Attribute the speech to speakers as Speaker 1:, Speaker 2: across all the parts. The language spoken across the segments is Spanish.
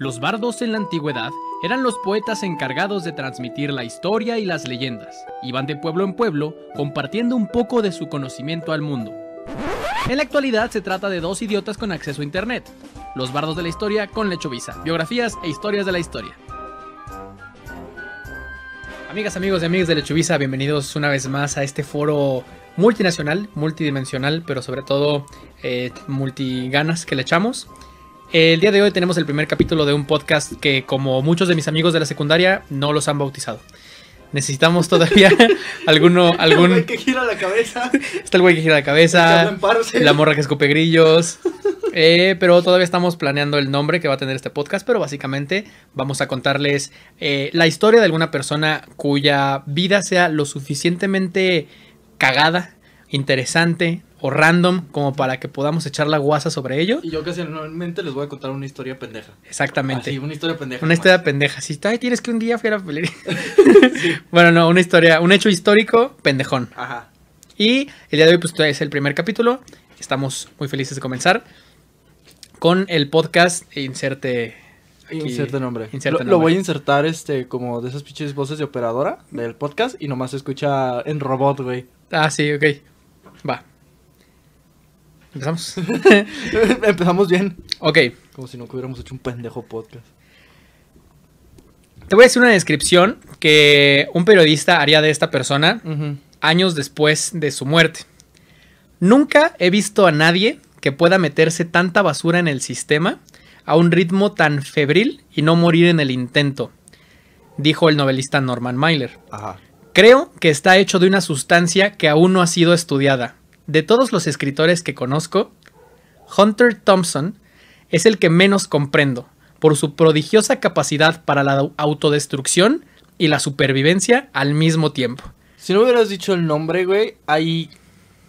Speaker 1: Los bardos en la antigüedad eran los poetas encargados de transmitir la historia y las leyendas. Iban de pueblo en pueblo compartiendo un poco de su conocimiento al mundo. En la actualidad se trata de dos idiotas con acceso a internet. Los bardos de la historia con Lechovisa, biografías e historias de la historia. Amigas, amigos y amigas de Lechovisa, bienvenidos una vez más a este foro multinacional, multidimensional, pero sobre todo eh, multiganas que le echamos. El día de hoy tenemos el primer capítulo de un podcast que, como muchos de mis amigos de la secundaria, no los han bautizado. Necesitamos todavía alguno, algún. El güey
Speaker 2: que gira la cabeza.
Speaker 1: Está el güey que gira la cabeza. La morra que escupe grillos. Eh, pero todavía estamos planeando el nombre que va a tener este podcast. Pero básicamente vamos a contarles eh, la historia de alguna persona cuya vida sea lo suficientemente cagada, interesante, o random como para que podamos echar la guasa sobre ello.
Speaker 2: Y yo casi normalmente les voy a contar una historia pendeja.
Speaker 1: Exactamente. sí, una historia pendeja. Una historia pendeja. Si tienes que un día fuera a Bueno, no, una historia, un hecho histórico pendejón. Ajá. Y el día de hoy pues es el primer capítulo. Estamos muy felices de comenzar con el podcast inserte Inserte nombre. Lo, voy
Speaker 2: a insertar este como de esas pinches voces de operadora del podcast y nomás se escucha en robot, güey.
Speaker 1: Ah, sí, ok. ¿Empezamos?
Speaker 2: Empezamos bien. Ok. Como si no hubiéramos hecho un pendejo podcast.
Speaker 1: Te voy a decir una descripción que un periodista haría de esta persona años después de su muerte. Nunca he visto a nadie que pueda meterse tanta basura en el sistema a un ritmo tan febril y no morir en el intento, dijo el novelista Norman Mailer. Creo que está hecho de una sustancia que aún no ha sido estudiada de todos los escritores que conozco, Hunter Thompson es el que menos comprendo por su prodigiosa capacidad para la autodestrucción y la supervivencia al mismo tiempo. Si no hubieras dicho el nombre, güey, hay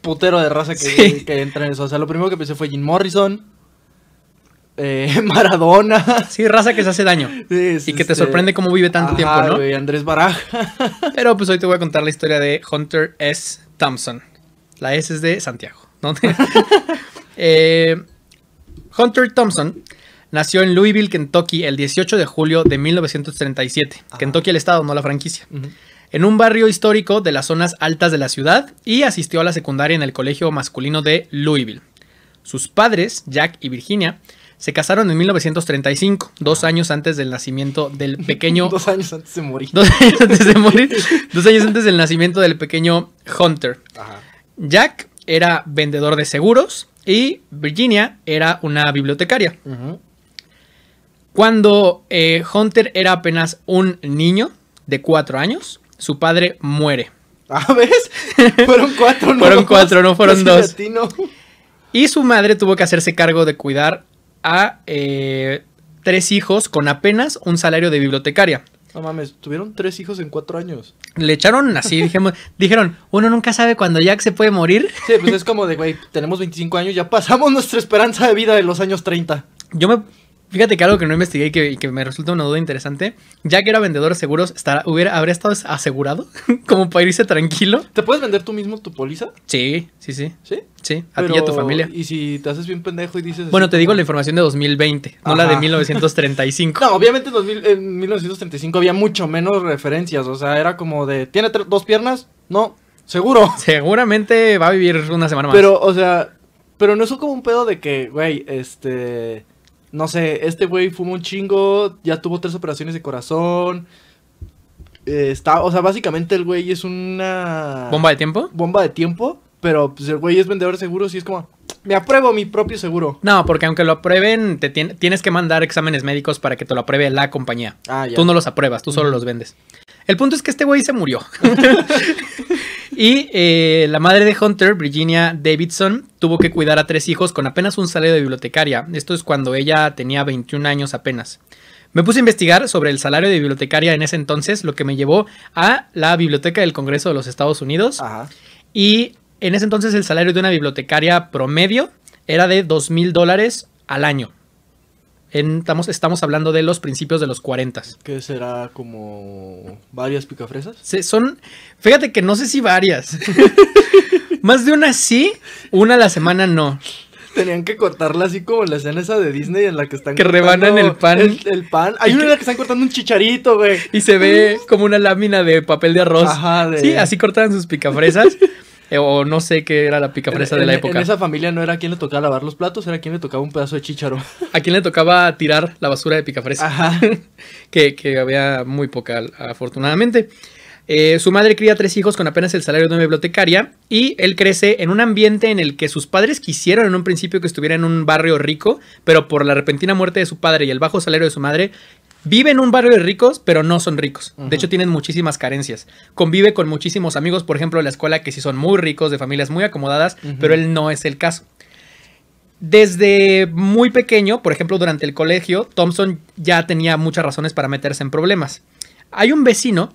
Speaker 1: putero de raza que, entra
Speaker 2: en eso. O sea, lo primero que pensé fue Jim Morrison, eh, Maradona. Sí, raza
Speaker 1: que se hace daño. y que te este, sorprende cómo vive tanto tiempo, ¿no? Güey, Andrés Baraja. Pero pues hoy te voy a contar la historia de Hunter S. Thompson. La S es de Santiago. Eh, Hunter Thompson nació en Louisville, Kentucky, el 18 de julio de 1937. Kentucky el estado, no la franquicia. En un barrio histórico de las zonas altas de la ciudad y asistió a la secundaria en el colegio masculino de Louisville. Sus padres, Jack y Virginia, se casaron en 1935, dos años antes del nacimiento del pequeño. dos años antes de morir. Dos años antes de morir. dos años antes del nacimiento del pequeño Hunter. Ajá. Jack era vendedor de seguros y Virginia era una bibliotecaria. Cuando eh, Hunter era apenas un niño de cuatro años, su padre muere. ¿A ah, ves? Fueron cuatro, no. fueron cuatro, no fueron dos. Y su madre tuvo que hacerse cargo de cuidar a eh, tres hijos con apenas un salario de bibliotecaria.
Speaker 2: No mames, tuvieron tres hijos en cuatro años.
Speaker 1: Le echaron así, dijimos, dijeron, uno nunca sabe cuando Jack se puede morir. Sí, pues es como de, güey, tenemos 25 años, ya pasamos nuestra esperanza de vida de los años 30. Yo me Fíjate que algo que no investigué y que, me resulta una duda interesante, ya que era vendedor de seguros, hubiera, ¿habría estado asegurado? como para irse tranquilo. ¿Te puedes vender tú mismo tu póliza? Sí, sí, sí. ¿Sí? Sí, a ti y a tu familia.
Speaker 2: Y si te haces bien pendejo y dices... Bueno,
Speaker 1: te digo la información de 2020, no la de 1935.
Speaker 2: no, obviamente en 1935 había mucho menos referencias, o sea, era como de, ¿tiene dos piernas? No, seguro. Seguramente va a vivir una semana más. Pero, o sea, pero no es como un pedo de que, güey, este no sé, este güey fue un chingo, ya tuvo tres operaciones de corazón. Eh, está, o sea, básicamente el güey es una... ¿Bomba de tiempo? Bomba de tiempo, pero pues el güey es vendedor de seguros y es como, me apruebo mi propio
Speaker 1: seguro. No, porque aunque lo aprueben, te tienes que mandar exámenes médicos para que te lo apruebe la compañía. Ah, tú no los apruebas, tú solo los vendes. El punto es que este güey se murió. y eh, la madre de Hunter, Virginia Davidson, tuvo que cuidar a tres hijos con apenas un salario de bibliotecaria. Esto es cuando ella tenía 21 años apenas. Me puse a investigar sobre el salario de bibliotecaria en ese entonces, lo que me llevó a la Biblioteca del Congreso de los Estados Unidos. Y en ese entonces el salario de una bibliotecaria promedio era de dos mil dólares al año estamos, hablando de los principios de los 40. ¿Qué será como varias picafresas? Sí, son, fíjate que no sé si varias. Más de una sí, una a la semana no.
Speaker 2: Tenían que cortarla así como la escena esa de Disney en la que están. Que rebanan el pan. El, pan. Hay una en la que están cortando un chicharito, güey. Y se ve
Speaker 1: como una lámina de papel de arroz. Ajá, Sí, así cortaban sus picafresas. Eh, o no sé qué era la picafresa de la e-, época. En esa familia no era quien le tocaba lavar los platos, era quien le tocaba un pedazo de chícharo. A quien le tocaba tirar la basura de picafresa. Ajá. que, que había muy poca, afortunadamente. Eh, su madre cría tres hijos con apenas el salario de una bibliotecaria y él crece en un ambiente en el que sus padres quisieron en un principio que estuviera en un barrio rico, pero por la repentina muerte de su padre y el bajo salario de su madre, vive en un barrio de ricos, pero no son ricos. De hecho, tienen muchísimas carencias. Convive con muchísimos amigos, por ejemplo, de la escuela, que sí son muy ricos, de familias muy acomodadas, pero él no es el caso. Desde muy pequeño, por ejemplo, durante el colegio, Thompson ya tenía muchas razones para meterse en problemas. Hay un vecino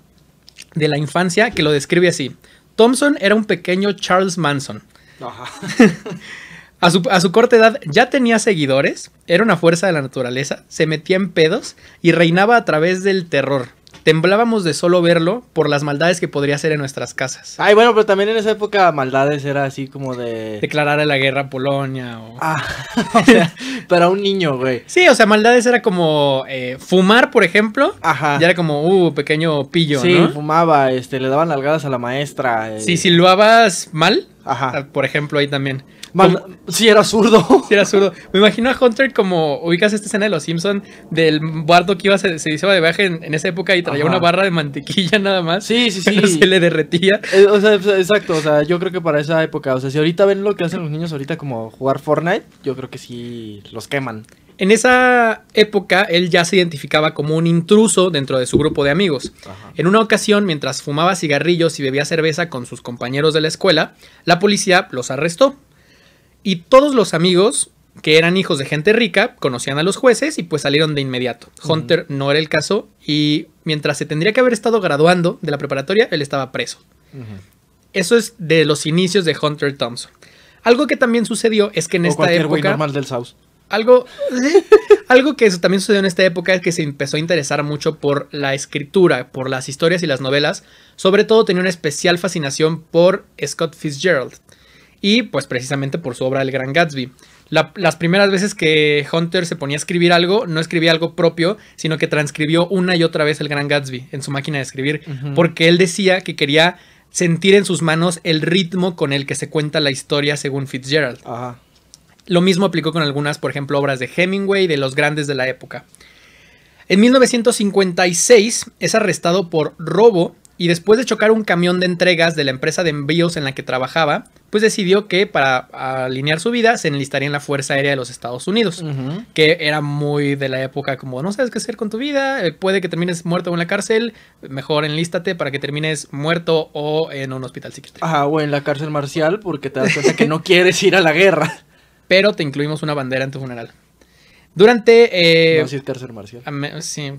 Speaker 1: de la infancia que lo describe así. Thompson era un pequeño Charles Manson. A su, corta edad ya tenía seguidores, era una fuerza de la naturaleza, se metía en pedos y reinaba a través del terror. Temblábamos de solo verlo por las maldades que podría hacer en nuestras casas. Ay, bueno, pero también
Speaker 2: en esa época maldades era así como de... Declarar la guerra a
Speaker 1: Polonia o... Ah, o sea, para un niño, güey. Sí, o sea, maldades era como eh, fumar, por ejemplo. Ajá. Ya era como, uh, pequeño pillo, sí, fumaba, este, le daban nalgadas a la maestra. Eh. Si lo silbabas mal, Ajá. Por ejemplo, ahí también. Si sí, era zurdo. era zurdo. Me imagino a Hunter como ubicas esta escena de los Simpson del bardo que iba, se, se de viaje en, esa época y traía una barra de mantequilla nada más. Sí, sí, sí. se le
Speaker 2: derretía. Eh, o sea, pues, exacto. O sea, yo creo que para esa época, o sea, si ahorita ven lo que hacen los niños ahorita como
Speaker 1: jugar Fortnite, yo creo que sí los queman. En esa época él ya se identificaba como un intruso dentro de su grupo de amigos. En una ocasión, mientras fumaba cigarrillos y bebía cerveza con sus compañeros de la escuela, la policía los arrestó. Y todos los amigos que eran hijos de gente rica conocían a los jueces y pues salieron de inmediato. Hunter no era el caso y mientras se tendría que haber estado graduando de la preparatoria, él estaba preso. Eso es de los inicios de Hunter Thompson. Algo que también sucedió es que en esta época. normal del South. Algo, algo que también sucedió en esta época es que se empezó a interesar mucho por la escritura, por las historias y las novelas. Sobre todo tenía una especial fascinación por Scott Fitzgerald, y pues precisamente por su obra El Gran Gatsby. las primeras veces que Hunter se ponía a escribir algo, no escribía algo propio, sino que transcribió una y otra vez El Gran Gatsby en su máquina de escribir, porque él decía que quería sentir en sus manos el ritmo con el que se cuenta la historia según Fitzgerald. Lo mismo aplicó con algunas, por ejemplo, obras de Hemingway, de los grandes de la época. En 1956 es arrestado por robo y después de chocar un camión de entregas de la empresa de envíos en la que trabajaba, pues decidió que para alinear su vida se enlistaría en la Fuerza Aérea de los Estados Unidos, que era muy de la época como no sabes qué hacer con tu vida, eh, puede que termines muerto en la cárcel, mejor enlístate para que termines muerto o en un hospital psiquiátrico.
Speaker 2: Ajá, o en la cárcel marcial porque te das cuenta que no quieres ir a la guerra.
Speaker 1: Pero te incluimos una bandera en tu funeral. Durante... Eh, no, a cárcel marcial. Sí,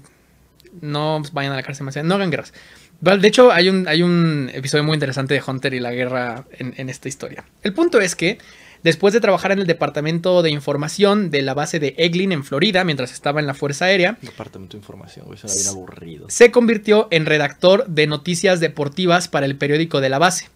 Speaker 1: no vayan a la cárcel marcial, no hagan guerras. De hecho, hay un, hay un episodio muy interesante de Hunter y la guerra en, esta historia. El punto es que Después de trabajar en el departamento de información de la base de Eglin en Florida mientras estaba en la Fuerza Aérea, departamento de
Speaker 2: información, eso era bien aburrido.
Speaker 1: Se convirtió en redactor de noticias deportivas para el periódico de la base,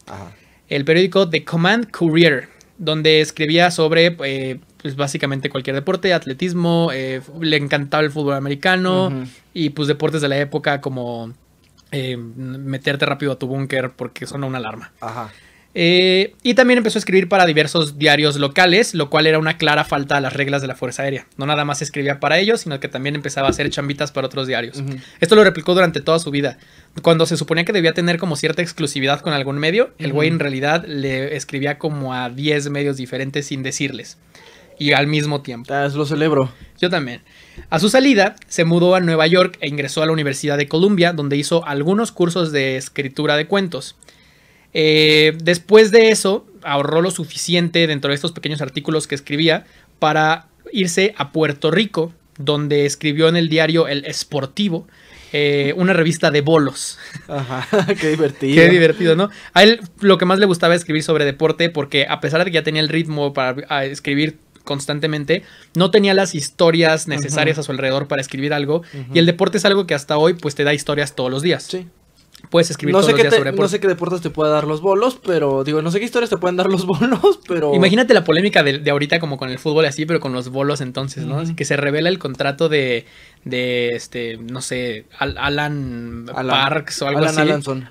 Speaker 1: el periódico The Command Courier, donde escribía sobre eh, pues básicamente cualquier deporte, atletismo, eh, le encantaba el fútbol americano y pues deportes de la época como eh, meterte rápido a tu búnker porque suena una alarma. Eh, y también empezó a escribir para diversos diarios locales, lo cual era una clara falta a las reglas de la Fuerza Aérea. No nada más escribía para ellos, sino que también empezaba a hacer chambitas para otros diarios. Esto lo replicó durante toda su vida. Cuando se suponía que debía tener como cierta exclusividad con algún medio, el güey en realidad le escribía como a 10 medios diferentes sin decirles. Y al mismo tiempo. lo celebro. Yo también. A su salida, se mudó a Nueva York e ingresó a la Universidad de Columbia, donde hizo algunos cursos de escritura de cuentos. Eh, después de eso, ahorró lo suficiente dentro de estos pequeños artículos que escribía para irse a Puerto Rico, donde escribió en el diario El Esportivo, eh, una revista de bolos. Ajá, qué divertido. qué divertido, ¿no? A él lo que más le gustaba escribir sobre deporte porque a pesar de que ya tenía el ritmo para escribir constantemente, no tenía las historias necesarias a su alrededor para escribir algo y el deporte es algo que hasta hoy pues te da historias todos los días. Sí puedes escribir no sé sobre No sé qué
Speaker 2: deportes te pueda dar los bolos, pero digo, no sé qué historias te pueden dar los bolos, pero. Imagínate
Speaker 1: la polémica de, ahorita, como con el fútbol así, pero con los bolos entonces, ¿no? Que se revela el contrato de, de este, no sé, Alan, Alan, Parks o algo Alan así.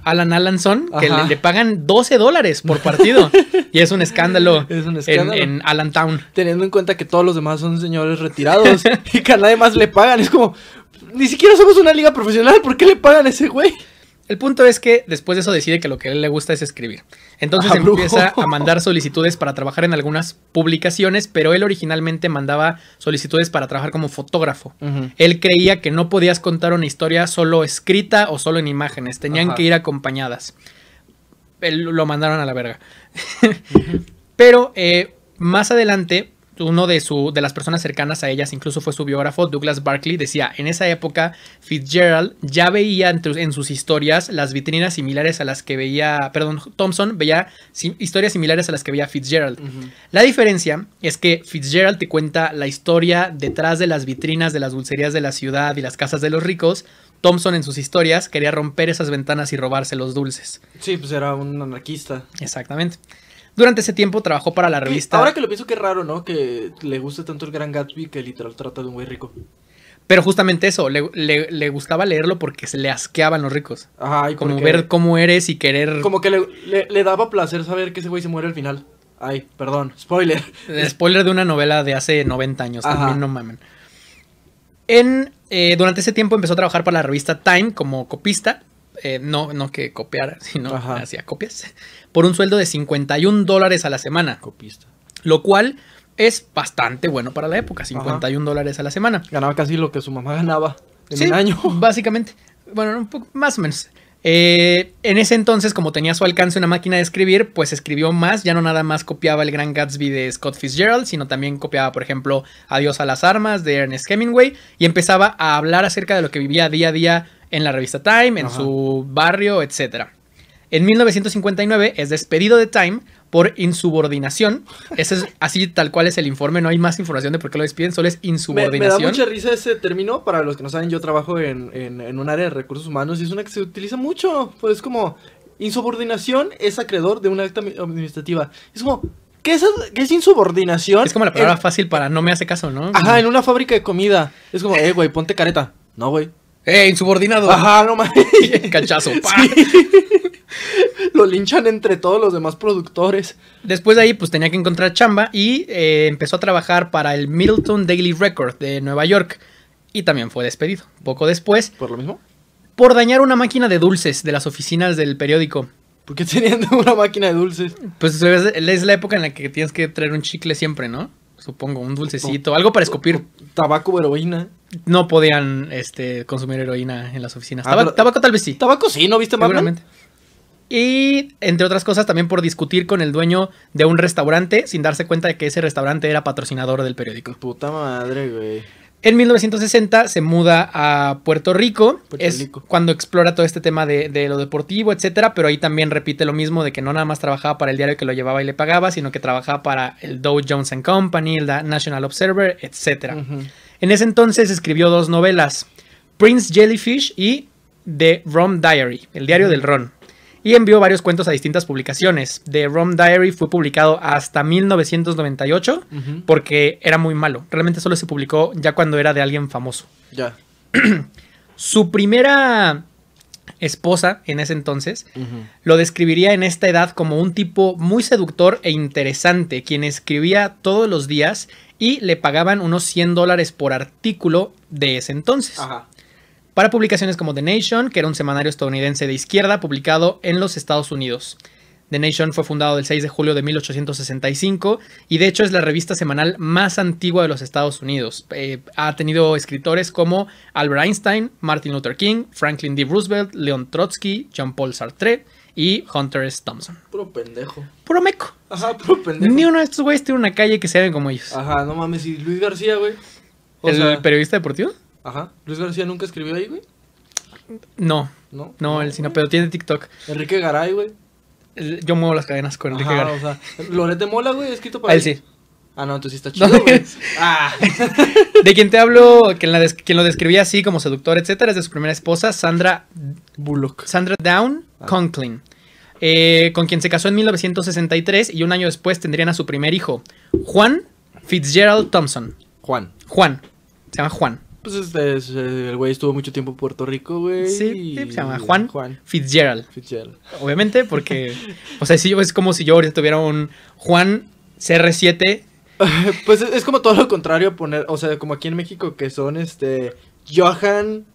Speaker 1: Alan Alanson, que le, pagan 12 dólares por partido. y es un escándalo. Es un escándalo. En, Alan Town. Teniendo en cuenta que todos los demás son señores retirados
Speaker 2: y que a nadie más le pagan. Es como,
Speaker 1: ni siquiera somos una liga profesional, ¿por qué le pagan a ese güey? El punto es que después de eso decide que lo que a él le gusta es escribir. Entonces ah, empieza a mandar solicitudes para trabajar en algunas publicaciones, pero él originalmente mandaba solicitudes para trabajar como fotógrafo. Él creía que no podías contar una historia solo escrita o solo en imágenes, tenían que ir acompañadas. lo mandaron a la verga. pero eh, más adelante uno de, de las personas cercanas a ellas, incluso fue su biógrafo, Douglas Barkley, decía, en esa época Fitzgerald ya veía en, sus historias las vitrinas similares a las que veía, perdón, Thompson veía historias similares a las que veía Fitzgerald. La diferencia es que Fitzgerald te cuenta la historia detrás de las vitrinas de las dulcerías de la ciudad y las casas de los ricos, Thompson en sus historias quería romper esas ventanas y robarse los dulces. Sí, pues era un anarquista. Exactamente. Durante ese tiempo trabajó para la revista. Ahora que lo
Speaker 2: pienso, que raro, ¿no? Que le guste tanto el gran Gatsby que literal trata
Speaker 1: de un güey rico. Pero justamente eso, le, gustaba leerlo porque se le asqueaban los ricos. Ajá, y Como ver cómo eres y querer. Como
Speaker 2: que le, daba placer saber que ese güey se muere al final. Ay, perdón, spoiler.
Speaker 1: Eh, spoiler de una novela de hace 90 años, también no mamen. En, eh, durante ese tiempo empezó a trabajar para la revista Time como copista eh, no, no que copiara, sino hacía copias, por un sueldo de 51 dólares a la semana. Copista. Lo cual es bastante bueno para la época, 51 dólares a la semana. Ganaba casi lo que su mamá ganaba en año. Básicamente, bueno, un poco, más o menos. Eh, en ese entonces, como tenía a su alcance una máquina de escribir, pues escribió más, ya no nada más copiaba el Gran Gatsby de Scott Fitzgerald, sino también copiaba, por ejemplo, Adiós a las armas de Ernest Hemingway y empezaba a hablar acerca de lo que vivía día a día en la revista Time, en su barrio, etc. En 1959 es despedido de Time por insubordinación. Ese es así tal cual es el informe, no hay más información de por qué lo despiden, solo es insubordinación. Me, da mucha
Speaker 2: risa ese término, para los que no saben, yo trabajo en, un área de recursos humanos y es una que se utiliza mucho, pues es como insubordinación es acreedor de una acta administrativa. Es como, ¿Qué es, es, insubordinación? Es como la palabra fácil para no me hace caso, ¿no? Ajá, en una fábrica de comida. Es como, eh, güey, ponte careta. No, güey. ¡Eh,
Speaker 1: insubordinado! Ajá, no mames. Cachazo, ¡Pam! Lo linchan entre todos los demás productores. Después de ahí, pues tenía que encontrar chamba y eh, empezó a trabajar para el Middleton Daily Record de Nueva York. Y también fue despedido. Poco después. ¿Por lo mismo? Por dañar una máquina de dulces de las oficinas del periódico. ¿Por qué tenían una máquina de dulces? Pues es la época en la que tienes que traer un chicle siempre, ¿no? supongo, un dulcecito, algo para escupir. Tabaco o heroína. No podían este, consumir heroína en las oficinas. Ah, tabaco, tal vez sí. Tabaco sí, ¿no viste Seguramente. Y entre otras cosas, también por discutir con el dueño de un restaurante sin darse cuenta de que ese restaurante era patrocinador del periódico. Puta madre, güey. En 1960 se muda a Puerto Rico, es cuando explora todo este tema de, lo deportivo, etcétera, pero ahí también repite lo mismo de que no nada más trabajaba para el diario que lo llevaba y le pagaba, sino que trabajaba para el Dow Jones Company, el National Observer, etcétera. En ese entonces escribió dos novelas, Prince Jellyfish y The Rum Diary, el diario del Ron y envió varios cuentos a distintas publicaciones. The Rom Diary fue publicado hasta 1998 porque era muy malo. Realmente solo se publicó ya cuando era de alguien famoso. Ya. Su primera esposa en ese entonces lo describiría en esta edad como un tipo muy seductor e interesante, quien escribía todos los días y le pagaban unos 100 dólares por artículo de ese entonces. Ajá para publicaciones como The Nation, que era un semanario estadounidense de izquierda publicado en los Estados Unidos. The Nation fue fundado el 6 de julio de 1865 y de hecho es la revista semanal más antigua de los Estados Unidos. Eh, ha tenido escritores como Albert Einstein, Martin Luther King, Franklin D. Roosevelt, Leon Trotsky, Jean-Paul Sartre y Hunter S. Thompson. Puro pendejo. Puro meco. Ajá, puro pendejo. Ni uno de estos güeyes tiene una calle que se ven como ellos. Ajá,
Speaker 2: no mames. ¿Y Luis García, güey? ¿El periodista deportivo? Ajá. ¿Luis García nunca escribió ahí, güey?
Speaker 1: No. No. él sí pero tiene TikTok. Enrique Garay, güey. Yo muevo las cadenas con Enrique Ajá, Garay.
Speaker 2: o sea, de Mola, güey, escrito para él sí.
Speaker 1: Ah, no, entonces sí está chido, güey. Ah, De quien te hablo, quien, lo describía así como seductor, etcétera, es de su primera esposa, Sandra, Bullock. Sandra Down ah. Conklin, eh, con quien se casó en 1963 y un año después tendrían a su primer hijo, Juan Fitzgerald Thompson. Juan. Juan, se llama Juan. Pues, este, eh, el güey estuvo mucho tiempo en Puerto Rico, güey. Sí, se llama Juan, Fitzgerald. Obviamente, porque, o sea, es como si yo ahorita tuviera un Juan CR7.
Speaker 2: pues es, como todo lo contrario poner, o sea, como aquí en México que son, este, Johan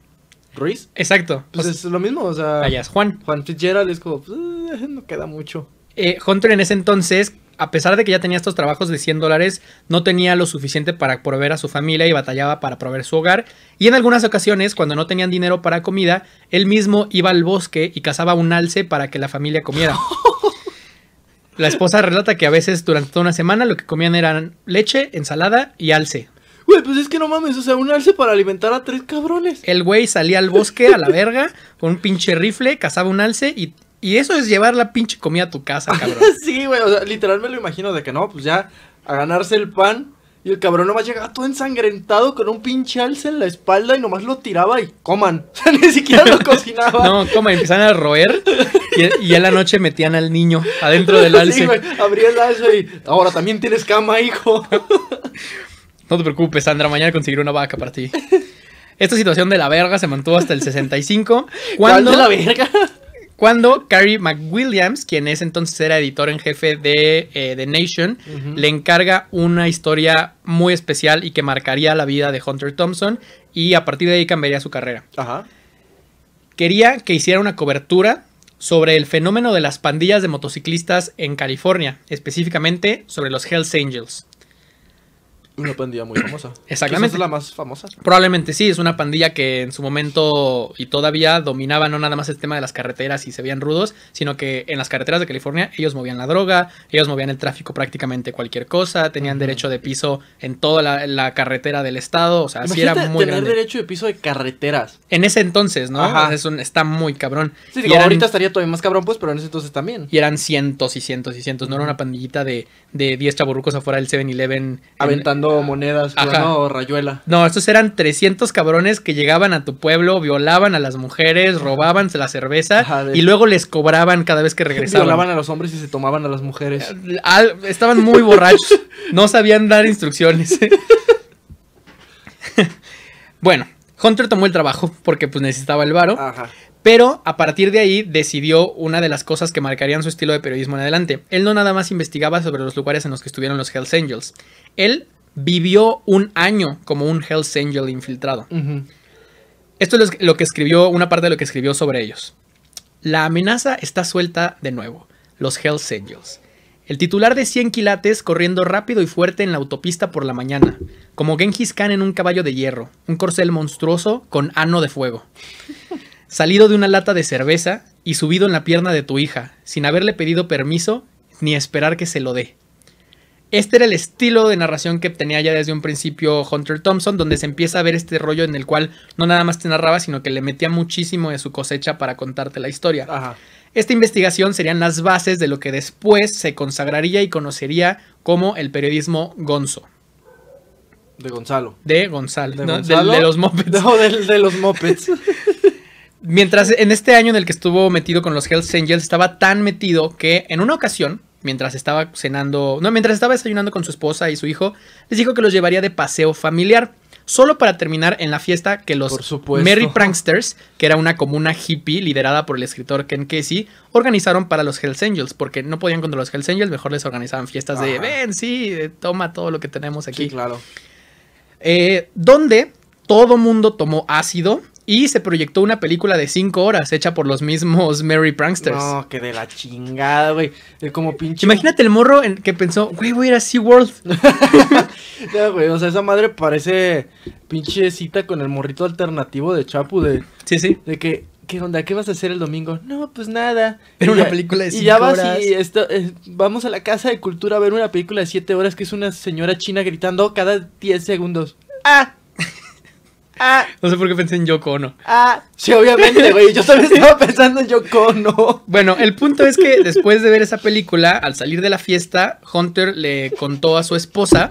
Speaker 2: Ruiz. Exacto. Pues es lo mismo, o sea. es Juan. Juan Fitzgerald es como, pues, eh, no queda mucho.
Speaker 1: Eh, Hunter en ese entonces a pesar de que ya tenía estos trabajos de 100 dólares, no tenía lo suficiente para proveer a su familia y batallaba para proveer su hogar. Y en algunas ocasiones, cuando no tenían dinero para comida, él mismo iba al bosque y cazaba un alce para que la familia comiera. La esposa relata que a veces durante toda una semana lo que comían eran leche, ensalada y alce. Güey, pues es que no mames, o sea, un alce para alimentar a tres cabrones. El güey salía al bosque a la verga con un pinche rifle, cazaba un alce y y eso es llevar la pinche comida a tu casa, cabrón.
Speaker 2: sí, güey, o sea, literal me lo imagino de que no, pues ya a ganarse el pan y el cabrón no va a llegar todo ensangrentado con un pinche alce en la espalda y nomás lo tiraba
Speaker 1: y coman. O sea, ni siquiera lo cocinaba. no, coman, empiezan a roer y, en la noche metían al niño adentro del alce. Sí,
Speaker 2: abría el alce y ahora también tienes cama, hijo.
Speaker 1: no te preocupes, Sandra, mañana conseguiré una vaca para ti. Esta situación de la verga se mantuvo hasta el 65. ¿Cuándo de la verga? Cuando Carrie McWilliams, quien es entonces era editor en jefe de eh, The Nation, le encarga una historia muy especial y que marcaría la vida de Hunter Thompson y a partir de ahí cambiaría su carrera. Quería que hiciera una cobertura sobre el fenómeno de las pandillas de motociclistas en California, específicamente sobre los Hells Angels. Una pandilla muy famosa. Exactamente. es la más famosa. Probablemente sí, es una pandilla que en su momento y todavía dominaba no nada más el tema de las carreteras y se veían rudos, sino que en las carreteras de California ellos movían la droga, ellos movían el tráfico prácticamente cualquier cosa, tenían derecho de piso en toda la, carretera del estado, o sea, Imagínate sí era muy tener derecho de piso de carreteras. En ese entonces, ¿no? está muy cabrón. Sí, ahorita estaría todavía más cabrón, pues, pero en ese entonces también. Y eran cientos y cientos y cientos, no era una pandillita de, de 10 chaburrucos afuera del 7-Eleven aventando monedas, no rayuela. No, estos eran 300 cabrones que llegaban a tu pueblo, violaban a las mujeres, robaban la cerveza y luego les cobraban cada vez que regresaban. Violaban a los hombres y se tomaban a las mujeres. Ah, estaban muy borrachos, no sabían dar instrucciones. bueno, Hunter tomó el trabajo porque pues necesitaba el varo. Pero a partir de ahí decidió una de las cosas que marcarían su estilo de periodismo en adelante. Él no nada más investigaba sobre los lugares en los que estuvieron los Hells Angels. Él vivió un año como un Hells Angel infiltrado. Esto es lo que escribió, una parte de lo que escribió sobre ellos. La amenaza está suelta de nuevo. Los Hells Angels. El titular de 100 quilates corriendo rápido y fuerte en la autopista por la mañana, como Genghis Khan en un caballo de hierro, un corcel monstruoso con ano de fuego. Salido de una lata de cerveza y subido en la pierna de tu hija, sin haberle pedido permiso ni esperar que se lo dé. Este era el estilo de narración que tenía ya desde un principio Hunter Thompson, donde se empieza a ver este rollo en el cual no nada más te narraba, sino que le metía muchísimo de su cosecha para contarte la historia. Ajá. Esta investigación serían las bases de lo que después se consagraría y conocería como el periodismo gonzo. De Gonzalo. De Gonzalo. De, los Muppets. de, los Muppets. Mientras en este año en el que estuvo metido con los Hells Angels, estaba tan metido que en una ocasión mientras estaba cenando, no, mientras estaba desayunando con su esposa y su hijo, les dijo que los llevaría de paseo familiar. Solo para terminar en la fiesta que los Merry Pranksters, que era una comuna hippie liderada por el escritor Ken Casey, organizaron para los Hells Angels, porque no podían contra los Hells Angels, mejor les organizaban fiestas de ven, sí, eh, toma todo lo que tenemos aquí. Sí, claro. Eh, donde todo mundo tomó ácido y se proyectó una película de 5 horas hecha por los mismos Mary Pranksters. No, que de la chingada, güey. Como pinche. Imagínate el morro en que pensó, güey, voy a ir a SeaWorld.
Speaker 2: o sea, esa madre parece pinche cita con el morrito alternativo de Chapu de. Sí, sí. De que, ¿qué onda? ¿Qué vas a hacer el domingo? No, pues nada. Era una película de 5 horas. Y ya vas y esto, eh, vamos a la casa de cultura a ver una película de 7 horas que es una señora china gritando cada 10 segundos. ¡Ah!
Speaker 1: Ah. no sé por qué pensé en Yoko Ono.
Speaker 2: Ah, sí, obviamente, güey. Yo también estaba
Speaker 1: pensando en Yoko Ono. Bueno, el punto es que después de ver esa película, al salir de la fiesta, Hunter le contó a su esposa.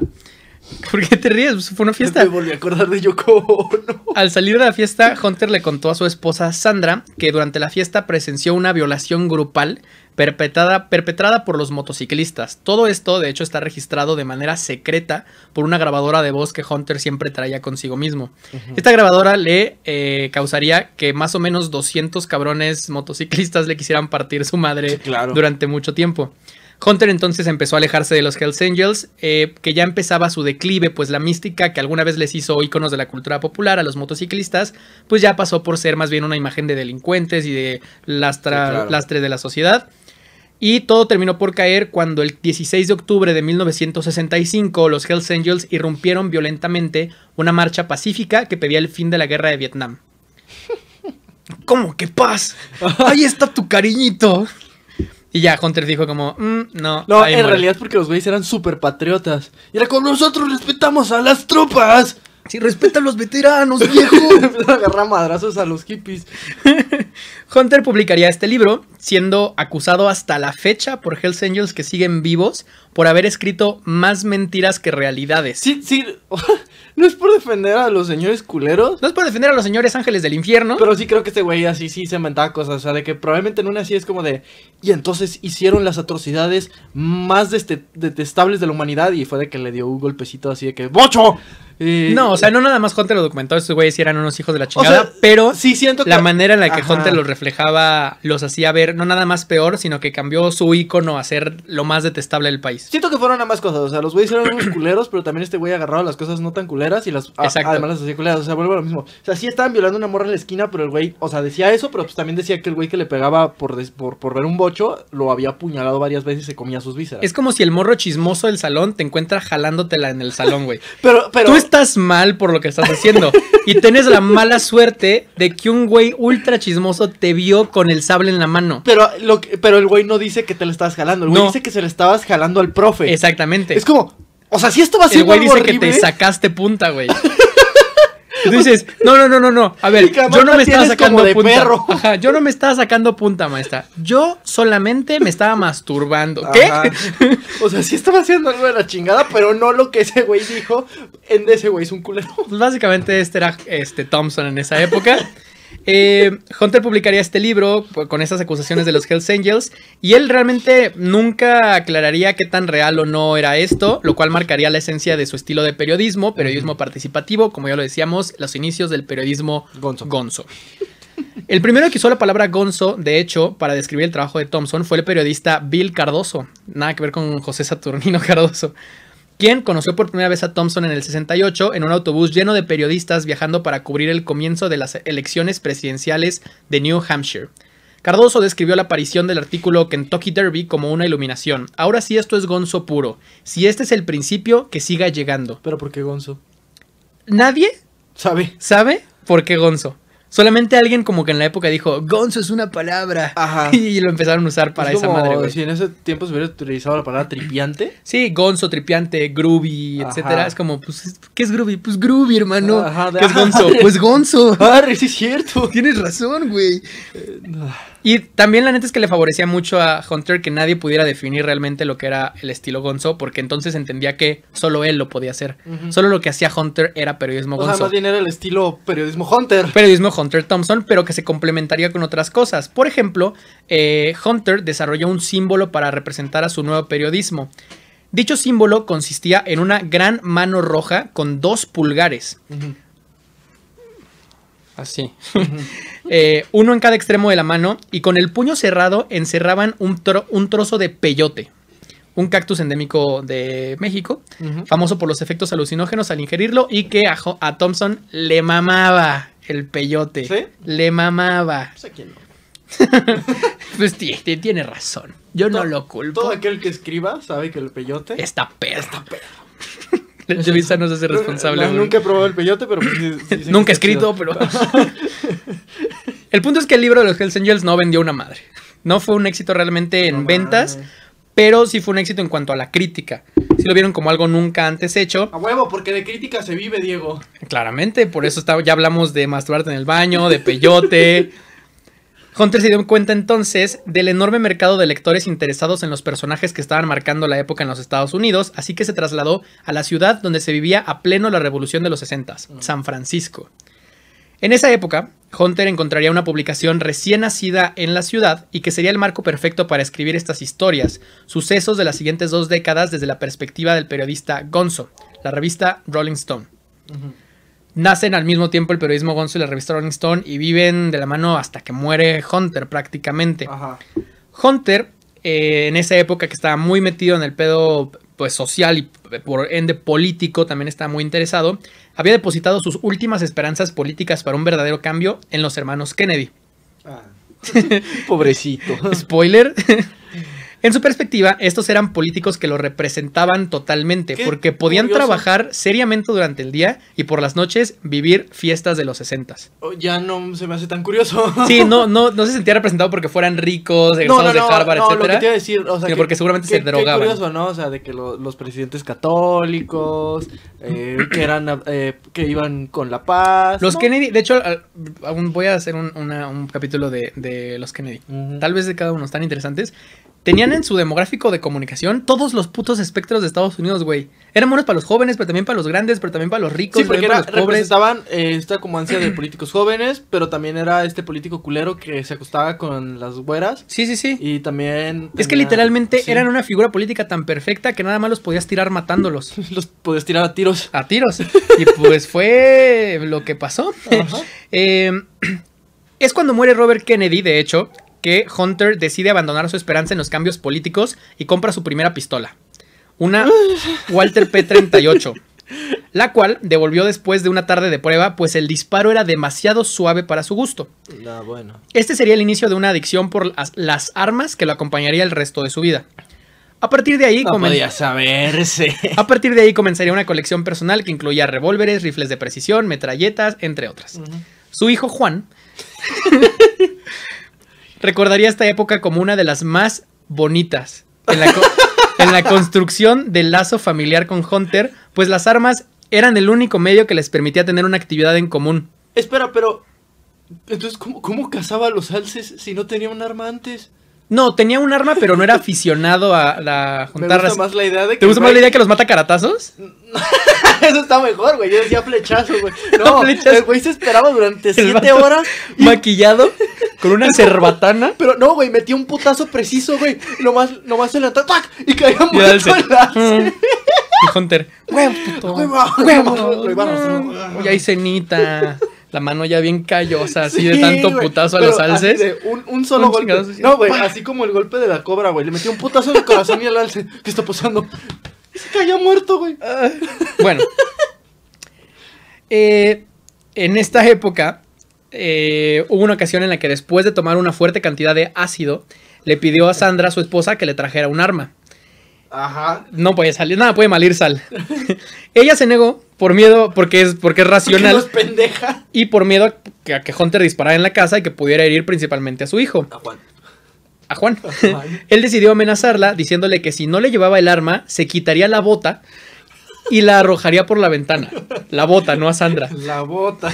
Speaker 1: ¿Por qué te ríes? Pues, fue una fiesta. me volví a acordar de Yoko Ono. Al salir de la fiesta, Hunter le contó a su esposa Sandra que durante la fiesta presenció una violación grupal perpetrada, perpetrada por los motociclistas. Todo esto, de hecho, está registrado de manera secreta por una grabadora de voz que Hunter siempre traía consigo mismo. Esta grabadora le eh, causaría que más o menos 200 cabrones motociclistas le quisieran partir su madre durante mucho tiempo. Hunter entonces empezó a alejarse de los Hells Angels, eh, que ya empezaba su declive, pues la mística que alguna vez les hizo íconos de la cultura popular a los motociclistas, pues ya pasó por ser más bien una imagen de delincuentes y de lastres lastre de la sociedad. Y todo terminó por caer cuando el 16 de octubre de 1965 los Hells Angels irrumpieron violentamente una marcha pacífica que pedía el fin de la guerra de Vietnam. ¿Cómo que paz? Ahí está tu cariñito.
Speaker 2: Y ya Hunter dijo como,
Speaker 1: mmm, no. No, en realidad realidad
Speaker 2: porque los güeyes eran súper patriotas. Y era como nosotros
Speaker 1: respetamos a las tropas. Si respeta a los veteranos, viejo. Agarra madrazos a los hippies. Hunter publicaría este libro, siendo acusado hasta la fecha por Hells Angels que siguen vivos por haber escrito más mentiras que realidades. Sí, sí. No es por defender a los señores culeros. No es por defender a los señores ángeles del
Speaker 2: infierno. Pero sí creo que este güey así sí se inventaba cosas. O sea, de que probablemente en una así es como de. Y entonces hicieron las atrocidades más detestables de la humanidad. Y fue de que le dio un golpecito
Speaker 1: así de que. ¡Bocho! no, o sea, no nada más Hunter lo documentó, estos güeyes eran unos hijos de la chingada, pero sí siento que... la manera en la que Ajá. Hunter los reflejaba los hacía ver no nada más peor, sino que cambió su icono a ser lo más detestable del país.
Speaker 2: Siento que fueron a más cosas, o sea, los güeyes eran unos culeros, pero también este güey agarraba las cosas no tan culeras y las exacto además las hacía culeras, o sea, vuelvo a lo mismo. O sea, sí estaban violando una morra en la esquina, pero el güey, o sea, decía eso, pero pues también decía que el güey que le pegaba por, por, ver un bocho lo
Speaker 1: había apuñalado varias veces y se comía sus vísceras. Es como si el morro chismoso del salón te encuentra jalándotela en el salón, güey. pero pero estás mal por lo que estás haciendo. y tienes la mala suerte de que un güey ultra chismoso te vio con el sable en la mano. Pero, lo pero el güey no
Speaker 2: dice que te lo estabas jalando. El güey dice que se le estabas jalando al profe. Exactamente. Es como, o sea, si esto va a ser el güey dice que te sacaste
Speaker 1: punta, güey. dices, no, no, no, no, no. A ver, yo no me estaba sacando punta. yo no me estaba sacando punta, maestra. Yo solamente me estaba masturbando. ¿Qué?
Speaker 2: O sea, sí estaba haciendo algo de la chingada, pero no lo que ese güey
Speaker 1: dijo en ese güey es un culero. Pues básicamente este era este Thompson en esa época. Eh, Hunter publicaría este libro pues, con esas acusaciones de los Hells Angels y él realmente nunca aclararía qué tan real o no era esto, lo cual marcaría la esencia de su estilo de periodismo, periodismo participativo, como ya lo decíamos, los inicios del periodismo gonzo. gonzo. El primero que usó la palabra gonzo, de hecho, para describir el trabajo de Thompson fue el periodista Bill Cardoso, nada que ver con José Saturnino Cardoso quien conoció por primera vez a Thompson en el 68 en un autobús lleno de periodistas viajando para cubrir el comienzo de las elecciones presidenciales de New Hampshire. Cardoso describió la aparición del artículo Kentucky Derby como una iluminación. Ahora sí esto es gonzo puro. Si este es el principio, que siga llegando. ¿Pero por qué gonzo? Nadie sabe. ¿Sabe por qué gonzo? Solamente alguien como que en la época dijo, Gonzo es una palabra. Y lo empezaron a usar para esa madre, güey. Si en ese tiempo se hubiera utilizado la palabra tripiante. Sí, Gonzo, tripiante, groovy, etcétera. Es como, pues, ¿qué es groovy? Pues groovy, hermano. Ajá, ¿Qué es Gonzo? pues Gonzo. Ah, sí es cierto. Tienes razón, güey. Eh, y también la neta es que le favorecía mucho a Hunter que nadie pudiera definir realmente lo que era el estilo Gonzo, porque entonces entendía que solo él lo podía hacer. Solo lo que hacía Hunter era periodismo Gonzo. O más bien era el estilo periodismo Hunter. Periodismo Hunter Thompson, pero que se complementaría con otras cosas. Por ejemplo, eh, Hunter desarrolló un símbolo para representar a su nuevo periodismo. Dicho símbolo consistía en una gran mano roja con dos pulgares así, eh, uno en cada extremo de la mano y con el puño cerrado encerraban un, un trozo de peyote, un cactus endémico de México, famoso por los efectos alucinógenos al ingerirlo y que a, Thompson le mamaba el peyote. Le mamaba. Pues, quién no. tiene, razón. Yo no lo culpo. Todo aquel que escriba sabe que el peyote está perra, Está responsable. nunca
Speaker 2: he probado el peyote, pero. Pues nunca he escrito, pero.
Speaker 1: el punto es que el libro de los Hells Angels no vendió una madre. No fue un éxito realmente en ventas, pero sí fue un éxito en cuanto a la crítica. Sí lo vieron como algo nunca antes hecho. A
Speaker 2: huevo, porque de crítica se vive, Diego.
Speaker 1: Claramente, por eso ya hablamos de masturbarte en el baño, de peyote. Hunter se dio cuenta entonces del enorme mercado de lectores interesados en los personajes que estaban marcando la época en los Estados Unidos, así que se trasladó a la ciudad donde se vivía a pleno la revolución de los 60, mm. San Francisco. En esa época, Hunter encontraría una publicación recién nacida en la ciudad y que sería el marco perfecto para escribir estas historias, sucesos de las siguientes dos décadas desde la perspectiva del periodista Gonzo, la revista Rolling Stone. Nacen al mismo tiempo el periodismo Gonzo y la revista Rolling Stone y viven de la mano hasta que muere Hunter prácticamente. Hunter, eh, en esa época que estaba muy metido en el pedo pues, social y eh, por ende político, también estaba muy interesado, había depositado sus últimas esperanzas políticas para un verdadero cambio en los hermanos Kennedy. Ah. Pobrecito. Spoiler. En su perspectiva, estos eran políticos que lo representaban totalmente, porque podían trabajar seriamente durante el día y por las noches vivir fiestas de los sesentas.
Speaker 2: Oh, ya no se me hace tan curioso. Sí, no,
Speaker 1: no, no se sentía representado porque fueran ricos, egresados no, no, no, de Harvard, Lo que te iba a decir, o sea, que, porque seguramente se drogaban. curioso,
Speaker 2: ¿no? O sea, de que los presidentes católicos, eh, que eran, eh, que iban con la paz. Los Kennedy,
Speaker 1: de hecho, aún voy a hacer un, capítulo de, los Kennedy. Tal vez de cada uno, están interesantes. Tenían en su demográfico de comunicación todos los putos espectros de Estados Unidos, güey. Eran buenos para los jóvenes, pero también para los grandes, pero también para los ricos, sí, porque era, los representaban
Speaker 2: eh, esta como ansia de políticos jóvenes, pero también era este político culero que se acostaba con las güeras. Sí, sí, sí. Y también... es que literalmente eran
Speaker 1: una figura política tan perfecta que nada más los podías tirar matándolos. los podías tirar a tiros. A tiros. y pues fue lo que pasó. Ajá. Em, es cuando muere Robert Kennedy, de hecho, que Hunter decide abandonar su esperanza en los cambios políticos y compra su primera pistola. Una Walter P-38. La cual devolvió después de una tarde de prueba, pues el disparo era demasiado suave para su gusto. Ah, bueno. Este sería el inicio de una adicción por las armas que lo acompañaría el resto de su vida. A partir de ahí no podía A partir de ahí comenzaría una colección personal que incluía revólveres, rifles de precisión, metralletas, entre otras. Su hijo Juan recordaría esta época como una de las más bonitas en la, construcción del lazo familiar con Hunter, pues las armas eran el único medio que les permitía tener una actividad en común.
Speaker 2: Espera, pero entonces, ¿cómo, cómo cazaba los alces si no tenía un arma antes?
Speaker 1: No, tenía un arma, pero no era aficionado a, la... Me gusta más la idea de que. ¿Te gusta más la idea que los mata caratazos?
Speaker 2: Eso está mejor, güey. Yo decía flechazo, güey. No, el güey se esperaba durante siete horas. Maquillado, con una cerbatana. Pero no, güey, metía un putazo preciso, güey. Lo más... se levantó, ¡tac! Y caía muerto mm". Y Hunter,
Speaker 1: Y hay cenita la mano ya bien callosa, así de tanto putazo a los alces.
Speaker 2: un, solo golpe. no, güey, así como el golpe de la cobra, güey. Le metió un putazo en el corazón y al alce. ¿Qué está pasando? Se cayó muerto, güey. Ah, bueno.
Speaker 1: Eh, en esta época, eh, hubo una ocasión en la que después de tomar una fuerte cantidad de ácido, le pidió a Sandra, su esposa, que le trajera un arma. Ajá. No puede salir, nada puede malir sal. Ella se negó por miedo, porque es, porque racional. pendeja. Y por miedo a que, a Hunter disparara en la casa y que pudiera herir principalmente a su hijo. A Juan. A Juan. Él decidió amenazarla diciéndole que si no le llevaba el arma, se quitaría la bota y la arrojaría por la ventana. La bota, no a Sandra. La bota.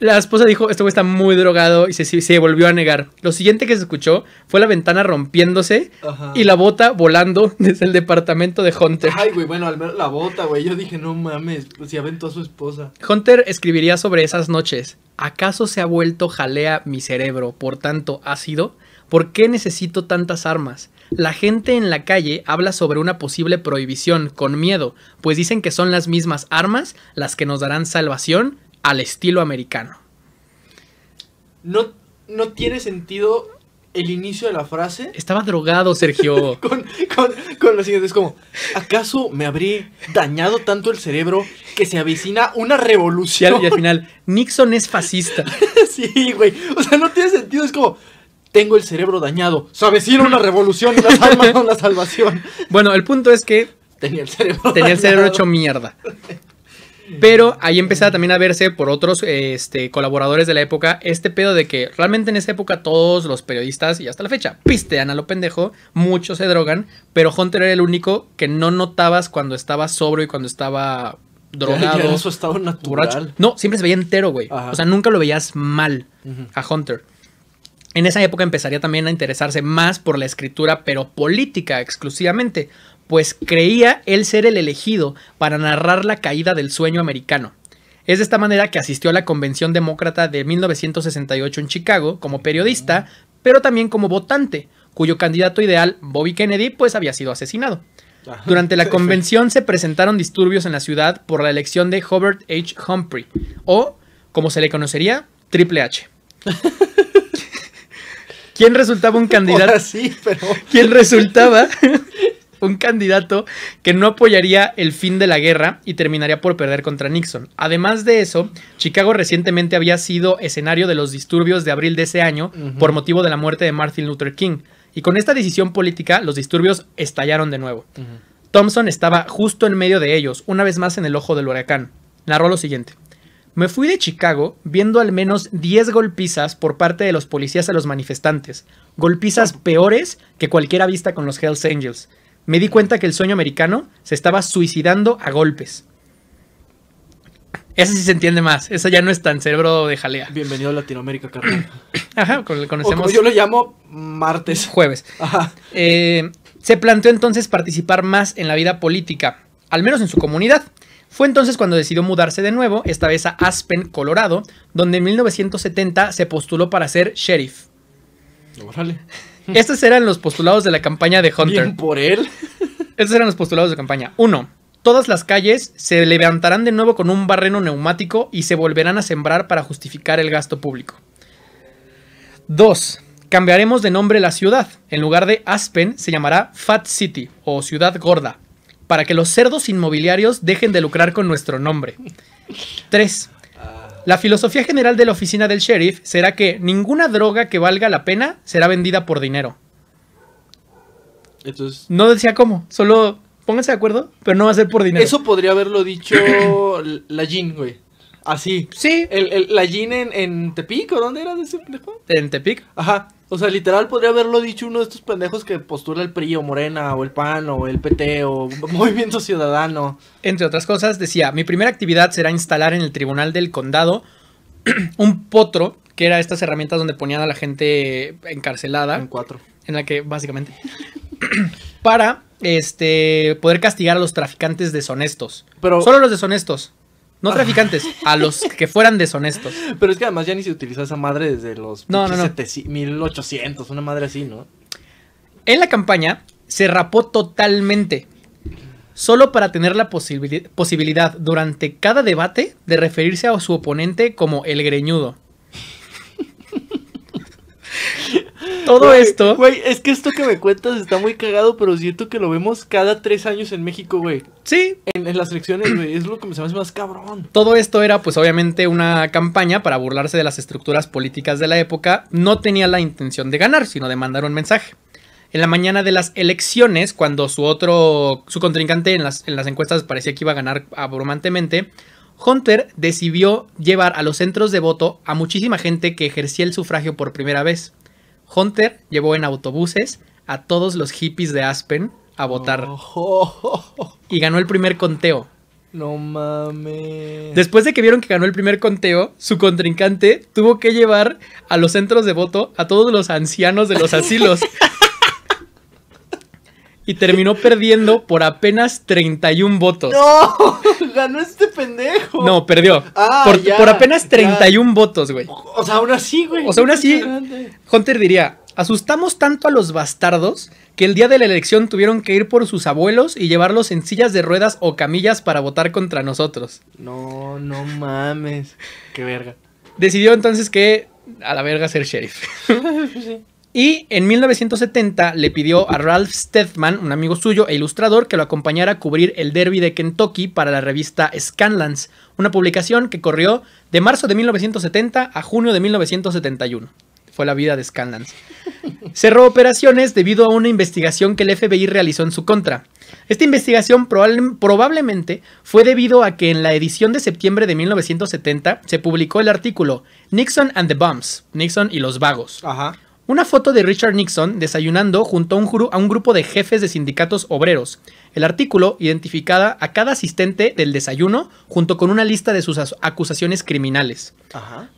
Speaker 1: La esposa dijo, este güey está muy drogado y se, volvió a negar. Lo siguiente que se escuchó fue la ventana rompiéndose y la bota volando desde el departamento de Hunter. Ay,
Speaker 2: güey, bueno, al ver la bota, güey, yo dije, no mames, pues si aventó a su esposa.
Speaker 1: Hunter escribiría sobre esas noches. ¿Acaso se ha vuelto jalea mi cerebro, por tanto ácido? ¿Por qué necesito tantas armas? La gente en la calle habla sobre una posible prohibición, con miedo, pues dicen que son las mismas armas las que nos darán salvación al estilo americano.
Speaker 2: No, no tiene sentido el inicio de la frase.
Speaker 1: Estaba drogado, Sergio. con,
Speaker 2: con, con lo siguiente, es como, ¿acaso me habré dañado tanto el cerebro que se avecina una revolución? Y al final, Nixon es fascista. sí, güey. O sea, no tiene sentido, es como... Tengo el cerebro dañado. Se avecina una
Speaker 1: revolución y las almas son la salvación. Bueno, el punto es que. Tenía el cerebro. Tenía el hecho mierda. Pero ahí empezaba también a verse por otros este, colaboradores de la época este pedo de que realmente en esa época todos los periodistas, y hasta la fecha, pistean a lo pendejo, muchos se drogan, pero Hunter era el único que no notabas cuando estaba sobrio y cuando estaba drogado. eso estaba natural. No, siempre se veía entero, güey. O sea, nunca lo veías mal a Hunter. En esa época empezaría también a interesarse más por la escritura, pero política exclusivamente pues creía él ser el elegido para narrar la caída del sueño americano. Es de esta manera que asistió a la Convención Demócrata de 1968 en Chicago como periodista, pero también como votante, cuyo candidato ideal, Bobby Kennedy, pues había sido asesinado. Durante la convención se presentaron disturbios en la ciudad por la elección de Hubert H. Humphrey, o, como se le conocería, Triple H. ¿Quién resultaba un candidato? Sí, pero... ¿Quién resultaba un candidato que no apoyaría el fin de la guerra y terminaría por perder contra Nixon. Además de eso, Chicago recientemente había sido escenario de los disturbios de abril de ese año por motivo de la muerte de Martin Luther King. Y con esta decisión política, los disturbios estallaron de nuevo. Thompson estaba justo en medio de ellos, una vez más en el ojo del huracán. Narró lo siguiente. Me fui de Chicago viendo al menos 10 golpizas por parte de los policías a los manifestantes, golpizas peores que cualquiera vista con los Hells Angels me di cuenta que el sueño americano se estaba suicidando a golpes. Esa sí se entiende más. Esa ya no es tan cerebro de jalea. Bienvenido a Latinoamérica, Carlos. Ajá, conocemos. yo lo llamo martes. Jueves. Ajá. Eh, se planteó entonces participar más en la vida política, al menos en su comunidad. Fue entonces cuando decidió mudarse de nuevo, esta vez a Aspen, Colorado, donde en 1970 se postuló para ser sheriff. Órale. Estos eran los postulados de la campaña de Hunter. ¿Bien por él? Estos eran los postulados de campaña. 1. todas las calles se levantarán de nuevo con un barreno neumático y se volverán a sembrar para justificar el gasto público. 2. Cambiaremos de nombre la ciudad. En lugar de Aspen se llamará Fat City o Ciudad Gorda, para que los cerdos inmobiliarios dejen de lucrar con nuestro nombre. 3. La filosofía general de la oficina del sheriff será que ninguna droga que valga la pena será vendida por dinero. Entonces, no decía cómo, solo pónganse de acuerdo, pero no va a ser por dinero. Eso podría
Speaker 2: haberlo dicho la Jean, güey. Así. Sí. la Jean en, en Tepic, ¿o dónde era de ese En Tepic. Ajá. O sea, literal podría haberlo dicho uno de estos pendejos
Speaker 1: que postula el PRI o Morena o el PAN o el PT o Movimiento Ciudadano. Entre otras cosas, decía, mi primera actividad será instalar en el Tribunal del Condado un potro, que era estas herramientas donde ponían a la gente encarcelada. En cuatro. En la que, básicamente, para este, poder castigar a los traficantes deshonestos. Pero, Solo los deshonestos. No ah. traficantes, a los que fueran deshonestos. Pero es que además ya ni
Speaker 2: se utilizó esa madre desde los 1800, una madre así, ¿no?
Speaker 1: En la campaña se rapó totalmente, solo para tener la posibilidad durante cada debate de referirse a su oponente como el greñudo. todo esto.
Speaker 2: Güey, es que esto que me cuentas está muy cagado, pero siento que lo vemos cada tres años en México, güey. Sí. En, las elecciones, güey. Es lo que me más cabrón.
Speaker 1: Todo esto era, pues, obviamente, una campaña para burlarse de las estructuras políticas de la época. No tenía la intención de ganar, sino de mandar un mensaje. En la mañana de las elecciones, cuando su otro, su contrincante en las, en las encuestas parecía que iba a ganar abrumantemente, Hunter decidió llevar a los centros de voto a muchísima gente que ejercía el sufragio por primera vez. Hunter llevó en autobuses a todos los hippies de Aspen a votar. Y ganó el primer conteo. No mames. Después de que vieron que ganó el primer conteo, su contrincante tuvo que llevar a los centros de voto a todos los ancianos de los asilos. y terminó perdiendo por apenas 31 votos. No,
Speaker 2: ganó este
Speaker 1: pendejo. No, perdió. Ah, por, por, apenas 31 votos, güey. O sea, aún así, güey. O sea, aún así, Hunter diría, asustamos tanto a los bastardos que el día de la elección tuvieron que ir por sus abuelos y llevarlos en sillas de ruedas o camillas para votar contra nosotros. No, no mames. Qué verga. Decidió entonces que a la verga ser sheriff.
Speaker 2: sí.
Speaker 1: Y en 1970 le pidió a Ralph Steadman, un amigo suyo e ilustrador, que lo acompañara a cubrir el derby de Kentucky para la revista Scanlands, una publicación que corrió de marzo de 1970 a junio de 1971. Fue la vida de Scanlands. Cerró operaciones debido a una investigación que el FBI realizó en su contra. Esta investigación probablemente fue debido a que en la edición de septiembre de 1970 se publicó el artículo Nixon and the Bums, Nixon y los vagos. Ajá una foto de Richard Nixon desayunando junto a un, grupo de jefes de sindicatos obreros. El artículo identificaba a cada asistente del desayuno junto con una lista de sus acusaciones criminales.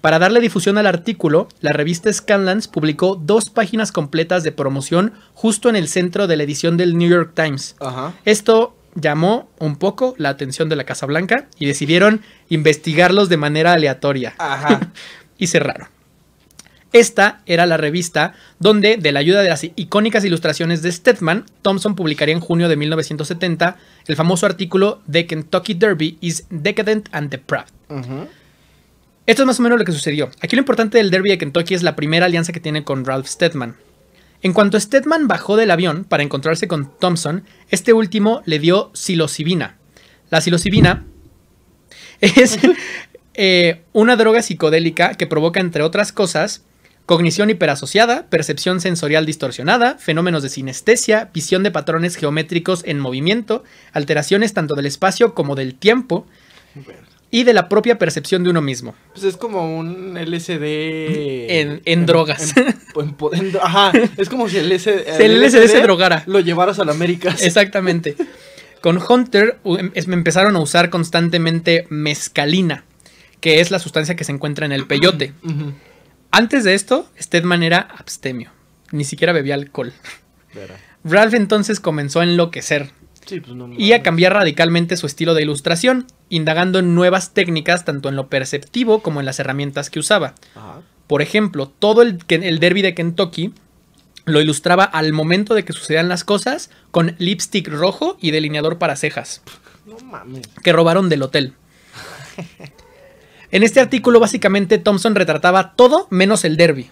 Speaker 1: Para darle difusión al artículo, la revista Scanlands publicó dos páginas completas de promoción justo en el centro de la edición del New York Times. Esto llamó un poco la atención de la Casa Blanca y decidieron investigarlos de manera aleatoria. y cerraron. Esta era la revista donde, de la ayuda de las icónicas ilustraciones de Stedman, Thompson publicaría en junio de 1970 el famoso artículo The Kentucky Derby is Decadent and Depraved. Esto es más o menos lo que sucedió. Aquí lo importante del Derby de Kentucky es la primera alianza que tiene con Ralph Stedman. En cuanto Stedman bajó del avión para encontrarse con Thompson, este último le dio psilocibina. La psilocibina es eh, una droga psicodélica que provoca, entre otras cosas, Cognición hiperasociada, percepción sensorial distorsionada, fenómenos de sinestesia, visión de patrones geométricos en movimiento, alteraciones tanto del espacio como del tiempo y de la propia percepción de uno mismo.
Speaker 2: Pues es como un LSD...
Speaker 1: En, drogas.
Speaker 2: ajá, es como si el, LSD, se
Speaker 1: drogara. Lo llevaras a la América. Exactamente. Con Hunter em, me empezaron a usar constantemente mescalina, que es la sustancia que se encuentra en el peyote. Ajá. Antes de esto, Stedman era abstemio. Ni siquiera bebía alcohol. Ralph entonces comenzó a enloquecer pues, y a cambiar radicalmente su estilo de ilustración, indagando en nuevas técnicas tanto en lo perceptivo como en las herramientas que usaba. Por ejemplo, todo el, el derby de Kentucky lo ilustraba al momento de que sucedían las cosas con lipstick rojo y delineador para cejas.
Speaker 2: No mames.
Speaker 1: Que robaron del hotel. En este artículo, básicamente, Thompson retrataba todo menos el derby.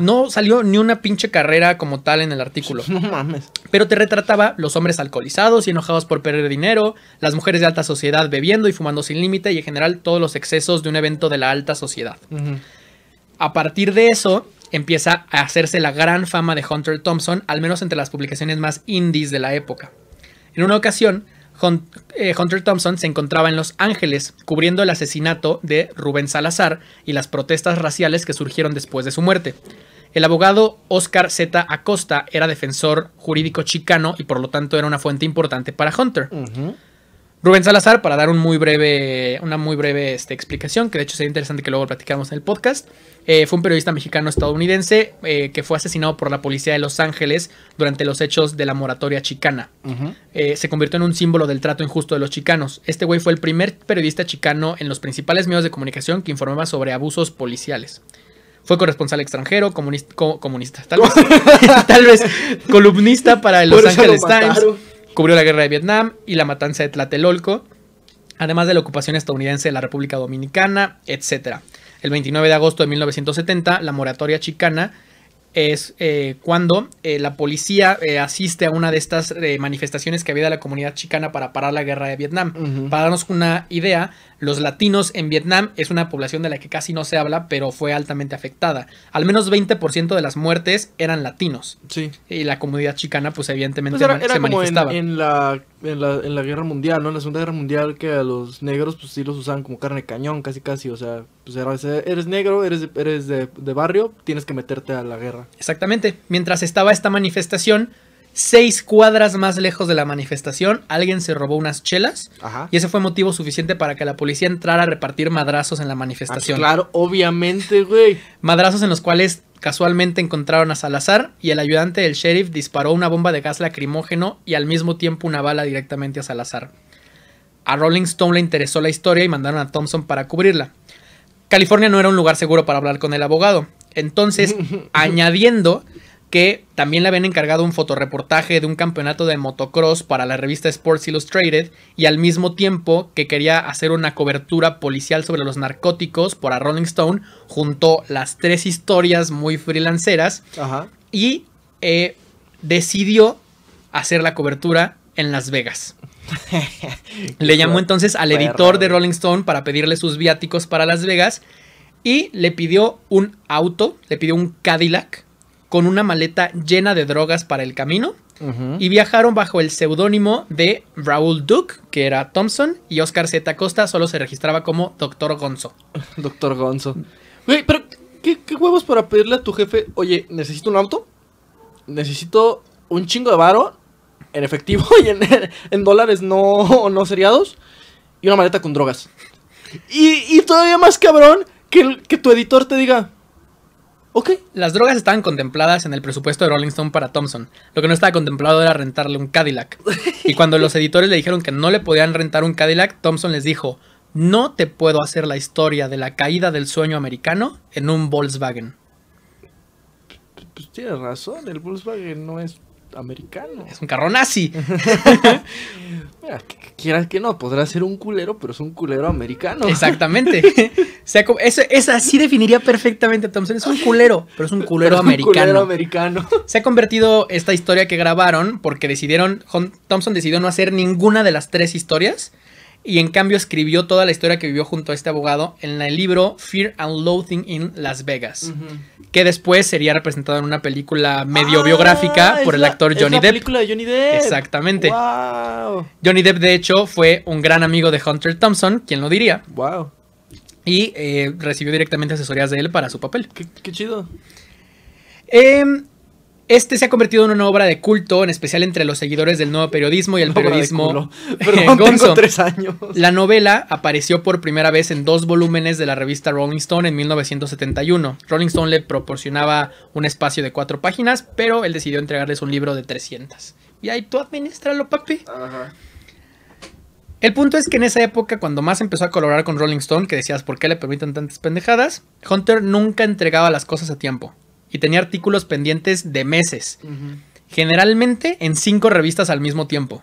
Speaker 1: No salió ni una pinche carrera como tal en el artículo. No mames. Pero te retrataba los hombres alcoholizados y enojados por perder dinero, las mujeres de alta sociedad bebiendo y fumando sin límite y en general todos los excesos de un evento de la alta sociedad. A partir de eso, empieza a hacerse la gran fama de Hunter Thompson, al menos entre las publicaciones más indies de la época. En una ocasión, eh, Hunter Thompson se encontraba en Los Ángeles cubriendo el asesinato de Rubén Salazar y las protestas raciales que surgieron después de su muerte. El abogado Oscar Z. Acosta era defensor jurídico chicano y por lo tanto era una fuente importante para Hunter. Rubén Salazar para dar muy breve, una muy breve este, explicación, que de hecho sería interesante que luego platicáramos en el podcast. Eh, fue un periodista mexicano-estadounidense eh, que fue asesinado por la policía de Los Ángeles durante los hechos de la moratoria chicana. Eh, se convirtió en un símbolo del trato injusto de los chicanos. Este güey fue el primer periodista chicano en los principales medios de comunicación que informaba sobre abusos policiales. Fue corresponsal extranjero, comunista, tal, vez, tal vez columnista para Los Ángeles Times. Cubrió la guerra de Vietnam y la matanza de Tlatelolco, además de la ocupación estadounidense de la República Dominicana, etc. El 29 de agosto de 1970, la moratoria chicana es eh, cuando eh, la policía eh, asiste a una de estas manifestaciones que había de la comunidad chicana para parar la guerra de Vietnam. Para darnos una idea, los latinos en Vietnam es una población de la que casi no se habla, pero fue altamente afectada. Al menos 20% de las muertes eran latinos. Sí. Y la comunidad chicana, pues evidentemente pues se manifestaba.
Speaker 2: En, la, en, la, guerra mundial, ¿no? En la Segunda Guerra Mundial, que a los negros, pues sí los usaban como carne de cañón, casi casi. O sea, pues eres negro, eres, eres
Speaker 1: de, de barrio, tienes que meterte a la guerra. Exactamente. Mientras estaba esta manifestación, seis cuadras más lejos de la manifestación, alguien se robó unas chelas y ese fue motivo suficiente para que la policía entrara a repartir madrazos en la manifestación. Ah, claro, obviamente, güey. Madrazos en los cuales casualmente encontraron a Salazar y el ayudante del sheriff disparó una bomba de gas lacrimógeno y al mismo tiempo una bala directamente a Salazar. A Rolling Stone le interesó la historia y mandaron a Thompson para cubrirla. California no era un lugar seguro para hablar con el abogado. Entonces, añadiendo que también le habían encargado un fotoreportaje de un campeonato de motocross para la revista Sports Illustrated y al mismo tiempo que quería hacer una cobertura policial sobre los narcóticos para Rolling Stone, juntó las tres historias muy freelanceras y eh, decidió hacer la cobertura en Las Vegas. le llamó entonces al editor de Rolling Stone para pedirle sus viáticos para Las Vegas y le pidió un auto, le pidió un Cadillac con una maleta llena de drogas para el camino y viajaron bajo el seudónimo de Raúl Duke, que era Thompson, y Oscar Z. Costa solo se registraba como Doctor Gonzo. Doctor Gonzo. pero
Speaker 2: ¿qué, huevos para pedirle a tu jefe, oye, necesito un auto? Necesito un chingo de varo en efectivo y en, en dólares no, no seriados y
Speaker 1: una maleta con drogas. Y, todavía más cabrón que, que tu editor te diga, Ok. Las drogas estaban contempladas en el presupuesto de Rolling Stone para Thompson. Lo que no estaba contemplado era rentarle un Cadillac. Y cuando los editores le dijeron que no le podían rentar un Cadillac, Thompson les dijo, no te puedo hacer la historia de la caída del sueño americano en un Volkswagen.
Speaker 2: Pues tienes razón, el Volkswagen no es americano. Es un carro nazi. que, quieras que no, podrá ser un culero,
Speaker 1: pero es un culero americano. Exactamente. así definiría perfectamente Thompson. Es un culero, pero es un culero americano. Un culero americano. Se ha convertido esta historia que grabaron porque decidieron, Thompson decidió no hacer ninguna de las tres historias y en cambio escribió toda la historia que vivió junto a este abogado en el libro Fear and Loathing in Las Vegas, que después sería representado en una película medio ah, biográfica por el actor Johnny es Depp. película de Johnny Depp. Exactamente.
Speaker 2: Wow.
Speaker 1: Johnny Depp, de hecho, fue un gran amigo de Hunter Thompson, quien lo diría. Wow. Y eh, recibió directamente asesorías de él para su papel. Qué, qué chido. Eh, este se ha convertido en una obra de culto, en especial entre los seguidores del nuevo periodismo y el periodismo. Perdón, eh, tengo tres años. La novela apareció por primera vez en dos volúmenes de la revista Rolling Stone en 1971. Rolling Stone le proporcionaba un espacio de cuatro páginas, pero él decidió entregarles un libro de 300. Y ahí tú administralo, papi. El punto es que en esa época, cuando más empezó a colaborar con Rolling Stone, que decías, ¿por qué le permiten tantas pendejadas? Hunter nunca entregaba las cosas a tiempo y tenía artículos pendientes de meses. Generalmente en cinco revistas al mismo tiempo.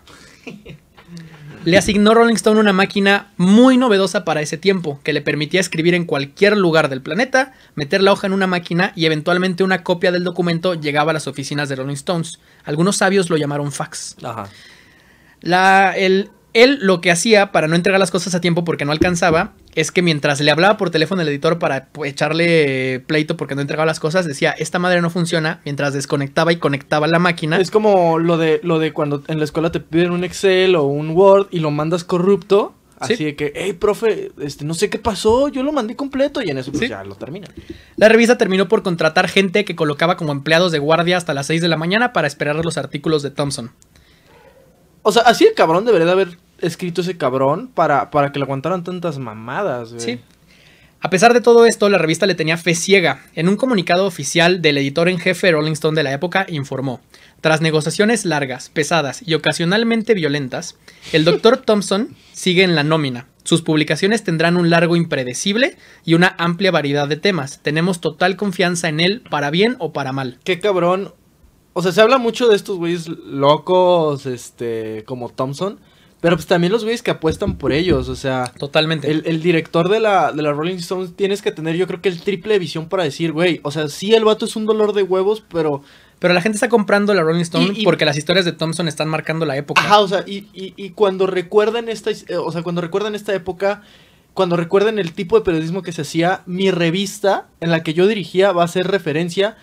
Speaker 1: Le asignó Rolling Stone una máquina muy novedosa para ese tiempo, que le permitía escribir en cualquier lugar del planeta, meter la hoja en una máquina y eventualmente una copia del documento llegaba a las oficinas de Rolling Stones. Algunos sabios lo llamaron fax. Ajá. La, él lo que hacía para no entregar las cosas a tiempo porque no alcanzaba es que mientras le hablaba por teléfono al editor para pues, echarle pleito porque no entregaba las cosas, decía, esta madre no funciona, mientras desconectaba y conectaba la máquina. Es como
Speaker 2: lo de, lo de cuando en la escuela te piden un Excel o un Word y lo mandas corrupto. Así
Speaker 1: de que, hey, profe, este, no sé qué pasó, yo lo mandé completo y en eso pues, ya lo terminan. La revista terminó por contratar gente que colocaba como empleados de guardia hasta las 6 de la mañana para esperar los artículos de Thompson.
Speaker 2: O sea, así el cabrón debería de haber escrito ese cabrón para, para
Speaker 1: que le aguantaran tantas mamadas, güey. Sí. A pesar de todo esto, la revista le tenía fe ciega. En un comunicado oficial del editor en jefe Rolling Stone de la época informó, tras negociaciones largas, pesadas y ocasionalmente violentas, el Dr. Thompson sigue en la nómina. Sus publicaciones tendrán un largo impredecible y una amplia variedad de temas. Tenemos total confianza en él para bien o para mal. Qué cabrón o sea, se habla mucho de estos güeyes
Speaker 2: locos, este, como Thompson. Pero pues también los güeyes que apuestan por ellos, o sea... Totalmente. El, director de la, de Rolling Stones tienes que tener yo creo que el triple de visión para decir, güey, o sea, sí el vato es un dolor de huevos, pero... Pero la gente está comprando la Rolling Stone porque las
Speaker 1: historias de Thompson están marcando la época.
Speaker 2: Ajá, o sea, y, cuando recuerden esta... Eh, o sea, cuando recuerdan esta época, cuando recuerden el tipo de periodismo que se hacía, mi revista en la que yo dirigía va a ser referencia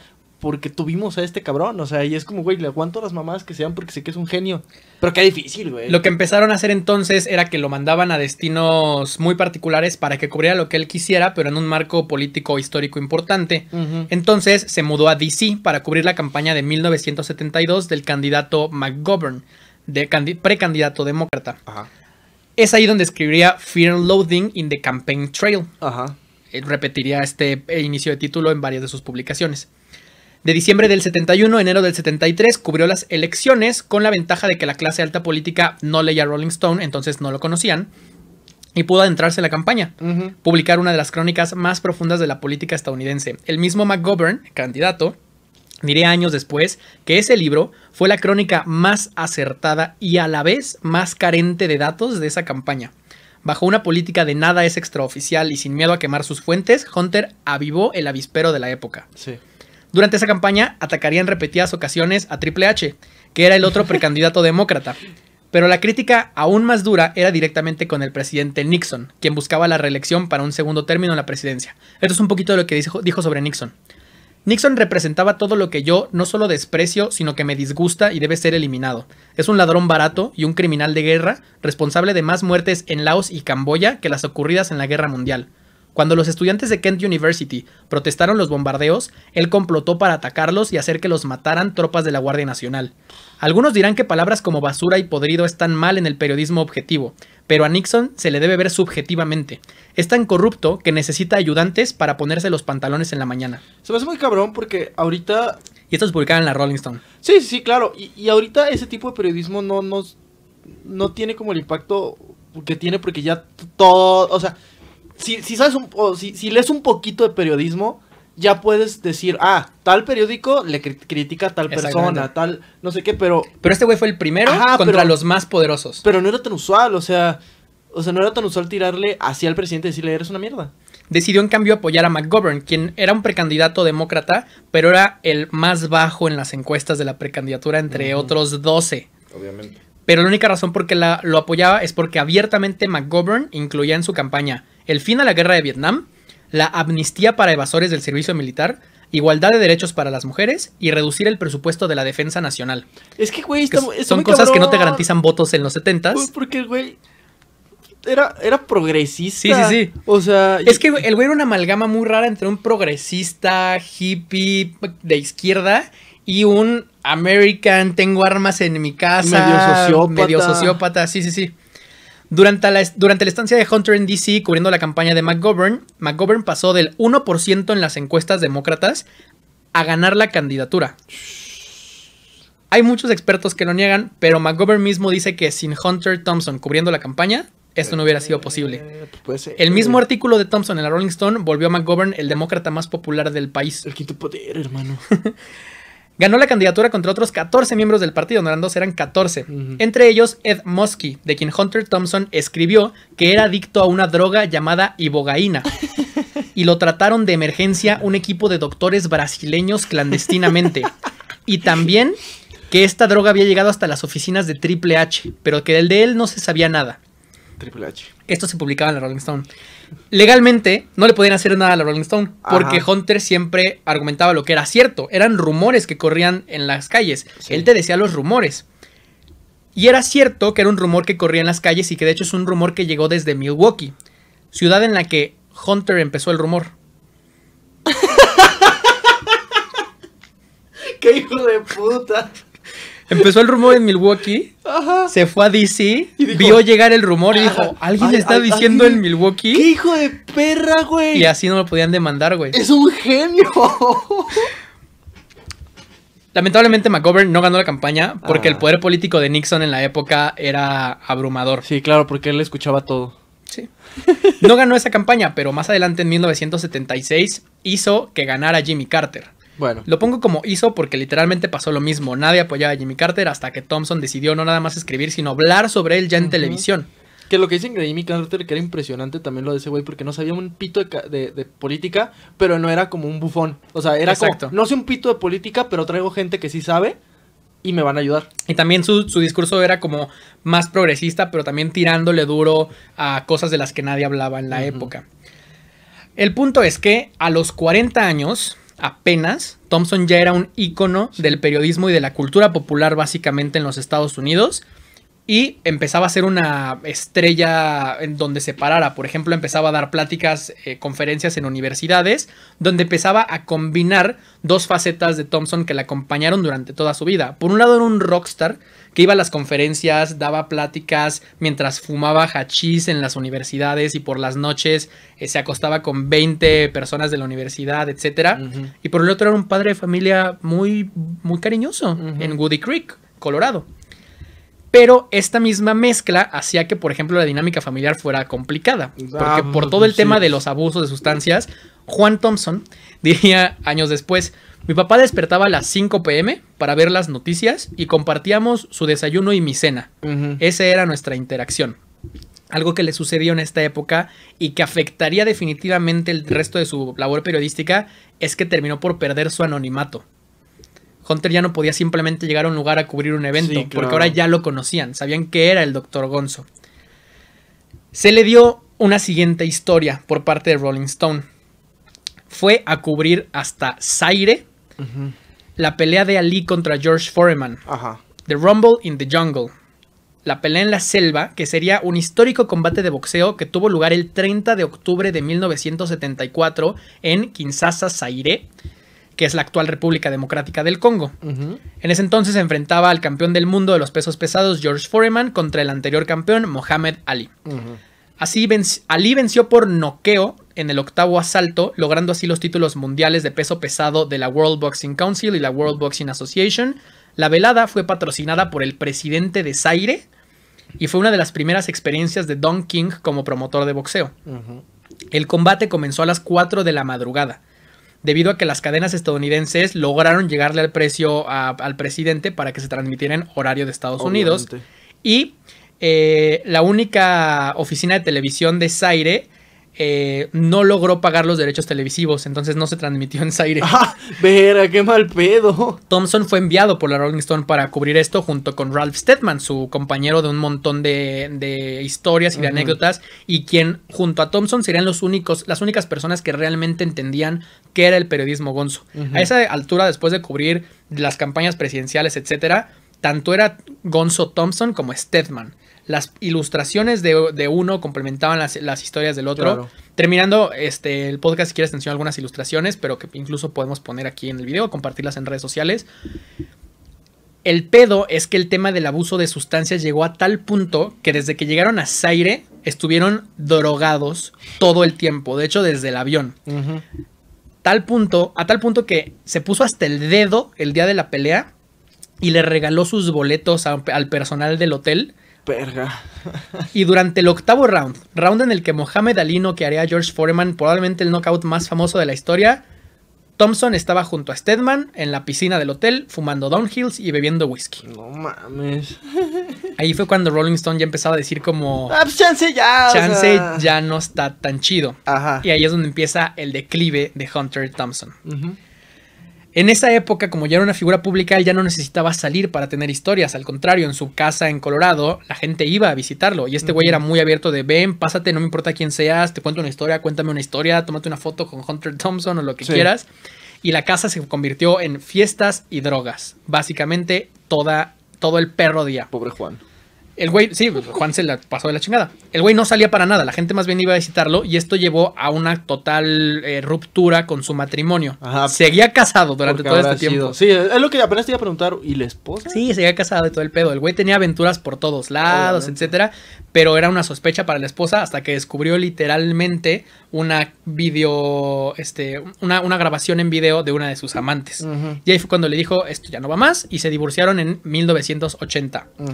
Speaker 2: porque tuvimos a este cabrón. O sea, y es como, güey, le aguanto las mamás que sean
Speaker 1: porque sé que es un genio. Pero qué
Speaker 2: difícil, güey. Lo que
Speaker 1: empezaron a hacer entonces era que lo mandaban a destinos muy particulares para que cubriera lo que él quisiera, pero en un marco político histórico importante. Entonces se mudó a DC para cubrir la campaña de 1972 del candidato McGovern, de precandidato demócrata. Ajá. Es ahí donde escribiría Fear Loading in the Campaign Trail. Ajá. Eh, repetiría este eh, inicio de título en varias de sus publicaciones. De diciembre del 71 a enero del 73 cubrió las elecciones con la ventaja de que la clase alta política no leía Rolling Stone, entonces no lo conocían, y pudo adentrarse en la campaña, publicar una de las crónicas más profundas de la política estadounidense. El mismo McGovern, candidato, diría años después que ese libro fue la crónica más acertada y a la vez más carente de datos de esa campaña. Bajo una política de nada es extraoficial y sin miedo a quemar sus fuentes, Hunter avivó el avispero de la época. Sí. Durante esa campaña atacaría en repetidas ocasiones a Triple H, que era el otro precandidato demócrata. Pero la crítica aún más dura era directamente con el presidente Nixon, quien buscaba la reelección para un segundo término en la presidencia. Esto es un poquito de lo que dijo, dijo sobre Nixon. Nixon representaba todo lo que yo no solo desprecio, sino que me disgusta y debe ser eliminado. Es un ladrón barato y un criminal de guerra, responsable de más muertes en Laos y Camboya que las ocurridas en la guerra mundial. Cuando los estudiantes de Kent University protestaron los bombardeos, él complotó para atacarlos y hacer que los mataran tropas de la Guardia Nacional. Algunos dirán que palabras como basura y podrido están mal en el periodismo objetivo, pero a Nixon se le debe ver subjetivamente. Es tan corrupto que necesita ayudantes para ponerse los pantalones en la mañana. Se me hace muy cabrón porque ahorita... Y esto es publicaba en la Rolling Stone. Sí, sí, claro. Y, ahorita
Speaker 2: ese tipo de periodismo no, nos... no tiene como el impacto que tiene porque ya todo... O sea si, sabes un, si, lees un poquito de periodismo, ya puedes decir, ah, tal periódico le critica a tal persona, tal, no sé qué, pero... Pero
Speaker 1: este güey fue el primero contra los más poderosos. Pero no era tan usual, o sea, o sea, no era tan usual tirarle hacia el presidente y decirle, eres una mierda. Decidió en cambio apoyar a McGovern, quien era un precandidato demócrata, pero era el más bajo en las encuestas de la precandidatura, entre otros 12. Obviamente. Pero la única razón por que lo apoyaba es porque abiertamente McGovern incluía en su campaña el fin a la guerra de Vietnam, la amnistía para evasores del servicio militar, igualdad de derechos para las mujeres y reducir el presupuesto de la defensa nacional. Es que, güey, son cosas que no te garantizan votos en los 70s. Pues porque, güey, era, era progresista. Sí, sí, sí. O sea. Es que el güey era una amalgama muy rara entre un progresista, hippie, de izquierda y un American, tengo armas en mi casa. Medio sociópata. Medio sociópata, sí, sí, sí. Durante la, estancia de Hunter en DC cubriendo la campaña de McGovern, McGovern pasó del 1% en las encuestas demócratas a ganar la candidatura. Hay muchos expertos que lo niegan, pero McGovern mismo dice que sin Hunter Thompson cubriendo la campaña, esto no hubiera sido posible. Pues, eh, el mismo eh, artículo de Thompson en la Rolling Stone volvió a McGovern el demócrata más popular del país. El quinto poder, hermano. Ganó la candidatura contra otros 14 miembros del partido, no eran dos, eran 14. Entre ellos Ed Muskie, de quien Hunter Thompson escribió que era adicto a una droga llamada ibogaína. y lo trataron de emergencia un equipo de doctores brasileños clandestinamente. y también que esta droga había llegado hasta las oficinas de Triple H, pero que del de él no se sabía nada. H. Esto se publicaba en la Rolling Stone. Legalmente no le podían hacer nada a la Rolling Stone porque Hunter siempre argumentaba lo que era cierto. Eran rumores que corrían en las calles. Él te decía los rumores. Y era cierto que era un rumor que corría en las calles y que de hecho es un rumor que llegó desde Milwaukee, ciudad en la que Hunter empezó el rumor.
Speaker 2: ¡Qué hijo de puta!
Speaker 1: Empezó el rumor en Milwaukee. Se fue a DC. vio llegar el rumor y dijo: ¿Alguien está diciendo en Milwaukee? ¡Qué
Speaker 2: hijo de perra, güey! Y así
Speaker 1: no lo podían demandar, güey. ¡Es
Speaker 2: un genio!
Speaker 1: Lamentablemente McGovern no ganó la campaña porque el ah. poder político de Nixon en la época era abrumador. Sí, claro, porque él escuchaba todo. Sí. No ganó esa campaña, pero más adelante en 1976 hizo que ganara Jimmy Carter. Bueno. Lo pongo como hizo porque literalmente pasó lo mismo. Nadie apoyaba a Jimmy Carter hasta que Thompson decidió no nada más escribir, sino hablar sobre él ya en televisión. Que lo que dicen de Jimmy Carter, que era
Speaker 2: impresionante también lo de ese güey, porque no sabía un pito de, política, pero no era como un bufón.
Speaker 1: O sea, era Exacto. como, no sé un pito de política, pero traigo gente que sí sabe y me van a ayudar. Y también su, discurso era como más progresista, pero también tirándole duro a cosas de las que nadie hablaba en la época. El punto es que a los 40 años, apenas, Thompson ya era un ícono del periodismo y de la cultura popular básicamente en los Estados Unidos y empezaba a ser una estrella en donde se parara. Por ejemplo, empezaba a dar pláticas, eh, conferencias en universidades, donde empezaba a combinar dos facetas de Thompson que la acompañaron durante toda su vida. Por un lado era un rockstar que iba a las conferencias, daba pláticas, mientras fumaba hachís en las universidades y por las noches eh, se acostaba con 20 personas de la universidad, etc. Y por el otro era un padre de familia muy, muy cariñoso en Woody Creek, Colorado pero esta misma mezcla hacía que, por ejemplo, la dinámica familiar fuera complicada. Porque ah, por todo el tema de los abusos de sustancias, Juan Thompson diría años después, mi papá despertaba a las 5 pm para ver las noticias y compartíamos su desayuno y mi cena. Esa era nuestra interacción. Algo que le sucedió en esta época y que afectaría definitivamente el resto de su labor periodística es que terminó por perder su anonimato. Hunter ya no podía simplemente llegar a un lugar a cubrir un evento, porque ahora ya lo conocían, sabían que era el Dr. Gonzo. Se le dio una siguiente historia por parte de Rolling Stone. Fue a cubrir hasta Zaire la pelea de Ali contra George Foreman. The Rumble in the Jungle. La pelea en la selva, que sería un histórico combate de boxeo que tuvo lugar el 30 de octubre de 1974 en Kinshasa, Zaire, que es la actual República Democrática del Congo. En ese entonces se enfrentaba al campeón del mundo de los pesos pesados, George Foreman, contra el anterior campeón, Mohamed Ali. Así Ali venció por noqueo en el octavo asalto, logrando así los títulos mundiales de peso pesado de la World Boxing Council y la World Boxing Association. La velada fue patrocinada por el presidente de Zaire y fue una de las primeras experiencias de Don King como promotor de boxeo. El combate comenzó a las 4 de la madrugada debido a que las cadenas estadounidenses lograron llegarle al precio al presidente para que se transmitiera en horario de Estados Unidos. Y eh, la única oficina de televisión de Zaire eh, no logró pagar los derechos televisivos, entonces no se transmitió en Zaire. ¡Ah! Vera, qué mal pedo. Thompson fue enviado por la Rolling Stone para cubrir esto junto con Ralph Steadman, su compañero de un montón de, historias y de anécdotas, y quien junto a Thompson serían los únicos, las únicas personas que realmente entendían qué era el periodismo gonzo. A esa altura, después de cubrir las campañas presidenciales, etcétera, tanto era Gonzo Thompson como Steadman las ilustraciones de, uno complementaban las, historias del otro. Terminando este, el podcast, si quieres, te algunas ilustraciones, pero que incluso podemos poner aquí en el video, compartirlas en redes sociales. El pedo es que el tema del abuso de sustancias llegó a tal punto que desde que llegaron a Zaire estuvieron drogados todo el tiempo, de hecho desde el avión. Tal punto, a tal punto que se puso hasta el dedo el día de la pelea y le regaló sus boletos al personal del hotel Perga. Y durante el octavo round, round en el que Mohamed Ali noquearía a George Foreman, probablemente el knockout más famoso de la historia, Thompson estaba junto a Stedman en la piscina del hotel, fumando downhills y bebiendo whisky. No mames. Ahí fue cuando Rolling Stone ya empezaba a decir como... Ah,
Speaker 2: pues chance ya. Chance
Speaker 1: ya no está tan chido. Ajá. Y ahí es donde empieza el declive de Hunter Thompson. En esa época, como ya era una figura pública, él ya no necesitaba salir para tener historias. Al contrario, en su casa en Colorado, la gente iba a visitarlo. Y este güey era muy abierto de, ven, pásate, no me importa quién seas, te cuento una historia, cuéntame una historia, tómate una foto con Hunter Thompson o lo que quieras. Y la casa se convirtió en fiestas y drogas. Básicamente, toda, todo el perro día. Pobre Juan. El güey, sí, Juan se la pasó de la chingada. El güey no salía para nada, la gente más bien iba a visitarlo y esto llevó a una total eh, ruptura con su matrimonio. Seguía casado durante todo este tiempo. Sí, es lo que apenas te iba a preguntar, ¿y la esposa? Sí, seguía casado de todo el pedo. El güey tenía aventuras por todos lados, etcétera, pero era una sospecha para la esposa hasta que descubrió literalmente una video, este, una, grabación en video de una de sus amantes. Y ahí fue cuando le dijo, esto ya no va más y se divorciaron en 1980. Ajá.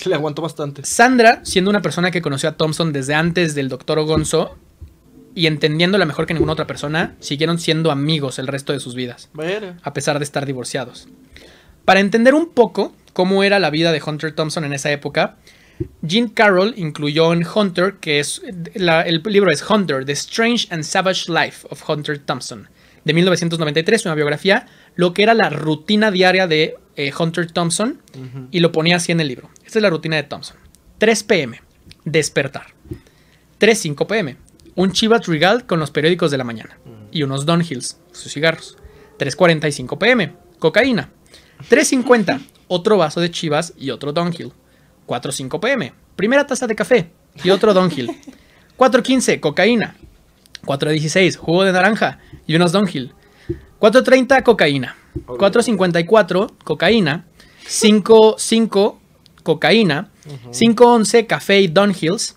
Speaker 1: Le aguantó bastante. Sandra, siendo una persona que conoció a Thompson desde antes del Doctor Ogonzo y entendiéndola mejor que ninguna otra persona, siguieron siendo amigos el resto de sus vidas, a pesar de estar divorciados. Para entender un poco cómo era la vida de Hunter Thompson en esa época, Gene Carroll incluyó en Hunter, que es el libro es Hunter, The Strange and Savage Life of Hunter Thompson, de 1993, una biografía, lo que era la rutina diaria de eh, Hunter Thompson y lo ponía así en el libro. Esta es la rutina de Thompson. 3 p.m. Despertar. 3.5 p.m. Un Chivas Regal con los periódicos de la mañana y unos Dunhills, sus cigarros. 3.45 p.m. Cocaína. 3.50 otro vaso de Chivas y otro Dunhill. 4.5 p.m. Primera taza de café y otro Dunhill. 4.15 cocaína 4.16, jugo de naranja y unos Dunhill. 4.30, cocaína. 4.54, cocaína. 5.5, cocaína. 5.11, café y Dunhills.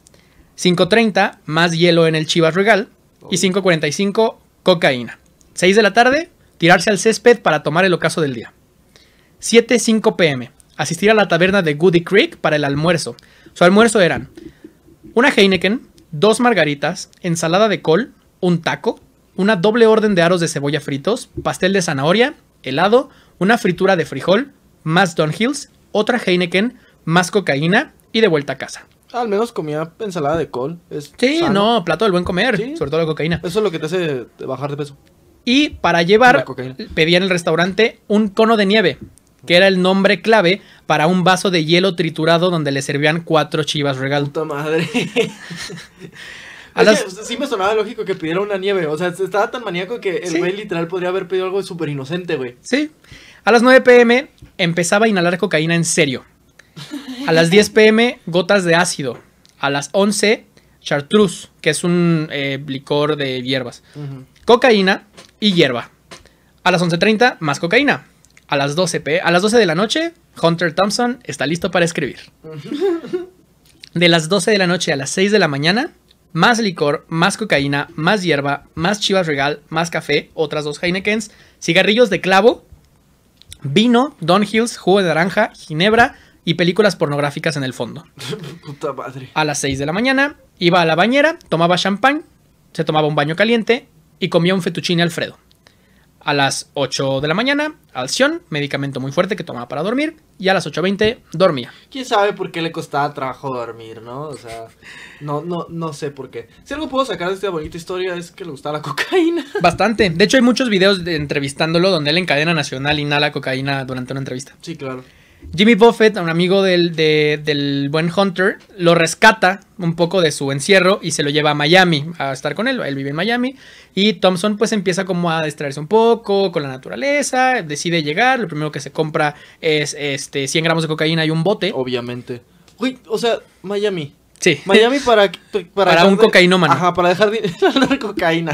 Speaker 1: 5.30, más hielo en el Chivas Regal. Y 5.45, cocaína. 6 de la tarde, tirarse al césped para tomar el ocaso del día. 7.05 pm, asistir a la taberna de Goody Creek para el almuerzo. Su almuerzo eran una Heineken, dos margaritas, ensalada de col, un taco, una doble orden de aros de cebolla fritos, pastel de zanahoria, helado, una fritura de frijol, más Hills, otra Heineken, más cocaína y de vuelta a casa. Al menos comía ensalada de col. sí, no, plato del buen comer, sobre todo la cocaína. Eso es lo que te hace bajar de peso. Y para llevar, pedía en el restaurante un cono de nieve, que era el nombre clave para un vaso de hielo triturado donde le servían cuatro chivas regal. ¡Puta madre!
Speaker 2: sí me sonaba lógico que pidiera una nieve. O sea, estaba tan maníaco que el güey literal podría
Speaker 1: haber pedido algo súper inocente, güey. Sí. A las 9 pm empezaba a inhalar cocaína en serio. A las 10 pm, gotas de ácido. A las 11, chartreuse, que es un eh, licor de hierbas. Cocaína y hierba. A las 11.30, más cocaína. A las, 12 p a las 12 de la noche, Hunter Thompson está listo para escribir. De las 12 de la noche a las 6 de la mañana, más licor, más cocaína, más hierba, más chivas regal, más café, otras dos Heinekens, cigarrillos de clavo, vino, Don Hills, jugo de naranja, ginebra y películas pornográficas en el fondo. A las 6 de la mañana iba a la bañera, tomaba champán, se tomaba un baño caliente y comía un fettuccine Alfredo. A las 8 de la mañana, alción, medicamento muy fuerte que tomaba para dormir, y a las 8.20 dormía.
Speaker 2: ¿Quién sabe por qué le costaba trabajo dormir, no? O sea, no, no, no sé por qué. Si algo puedo sacar de esta bonita historia es que le gustaba la cocaína.
Speaker 1: Bastante. De hecho, hay muchos videos de entrevistándolo donde él en cadena nacional inhala cocaína durante una entrevista. Sí, claro. Jimmy Buffett, un amigo del, del, buen Hunter, lo rescata un poco de su encierro y se lo lleva a Miami a estar con él. Él vive en Miami. Y Thompson pues empieza como a distraerse un poco con la naturaleza, decide llegar. Lo primero que se compra es este 100 gramos de cocaína y un bote. Obviamente.
Speaker 2: Uy, o sea, Miami. Sí. Miami para... Para, un de... cocainómano.
Speaker 1: Ajá, para dejar de la cocaína.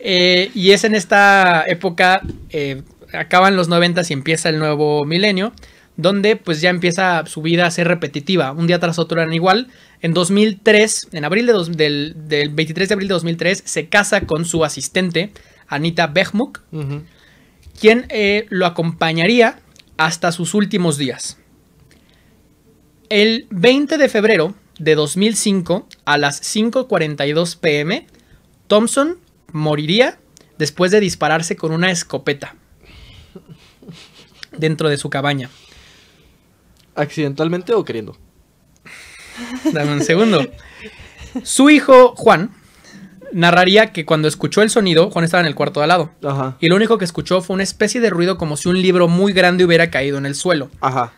Speaker 1: Eh, y es en esta época, eh, acaban los 90 y empieza el nuevo milenio donde pues ya empieza su vida a ser repetitiva, un día tras otro eran igual. En 2003, en abril de del, 23 de abril de 2003, se casa con su asistente, Anita Bechmuk, quien eh, lo acompañaría hasta sus últimos días. El 20 de febrero de 2005, a las 5.42 pm, Thompson moriría después de dispararse con una escopeta dentro de su cabaña. ¿Accidentalmente o queriendo? Dame un segundo. Su hijo, Juan, narraría que cuando escuchó el sonido, Juan estaba en el cuarto de al lado. Y lo único que escuchó fue una especie de ruido como si un libro muy grande hubiera caído en el suelo. Ajá.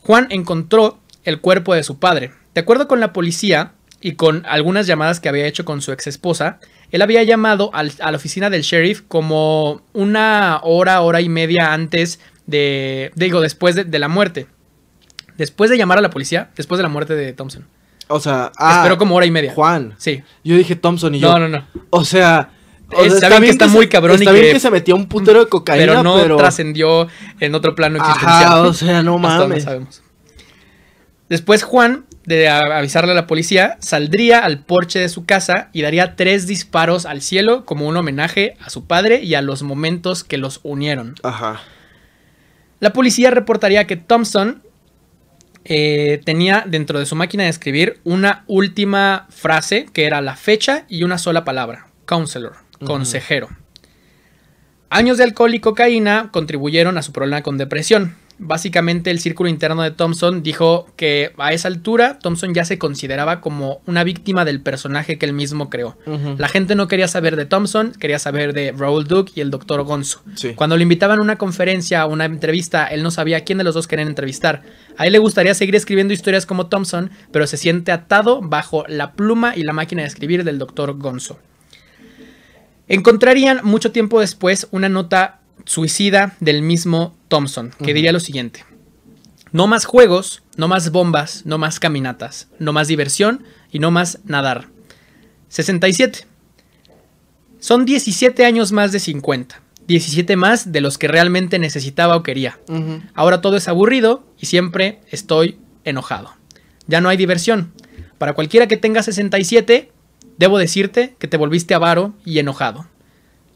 Speaker 1: Juan encontró el cuerpo de su padre. De acuerdo con la policía y con algunas llamadas que había hecho con su ex esposa, él había llamado a la oficina del sheriff como una hora, hora y media antes de, digo, después de la muerte después de llamar a la policía, después de la muerte de Thompson. O sea, ah, esperó como hora y media. Juan. Sí. Yo dije Thompson y yo. No, no, no. O sea, eh, está bien que está muy cabrón. Está y que, bien que se metió un putero de cocaína. Pero no trascendió en otro plano existencial. Ajá, o sea, no mames. sabemos. Después Juan, de avisarle a la policía, saldría al porche de su casa y daría tres disparos al cielo como un homenaje a su padre y a los momentos que los unieron. Ajá. La policía reportaría que Thompson eh, tenía dentro de su máquina de escribir una última frase que era la fecha y una sola palabra, counselor, consejero. Años de alcohol y cocaína contribuyeron a su problema con depresión, Básicamente el círculo interno de Thompson dijo que a esa altura Thompson ya se consideraba como una víctima del personaje que él mismo creó. La gente no quería saber de Thompson, quería saber de Raoul Duke y el doctor Gonzo. Cuando le invitaban a una conferencia o una entrevista, él no sabía quién de los dos querían entrevistar. A él le gustaría seguir escribiendo historias como Thompson, pero se siente atado bajo la pluma y la máquina de escribir del doctor Gonzo. Encontrarían mucho tiempo después una nota suicida del mismo Thompson, que diría lo siguiente. No más juegos, no más bombas, no más caminatas, no más diversión y no más nadar. 67. Son 17 años más de 50. 17 más de los que realmente necesitaba o quería. Ahora todo es aburrido y siempre estoy enojado. Ya no hay diversión. Para cualquiera que tenga 67, debo decirte que te volviste avaro y enojado.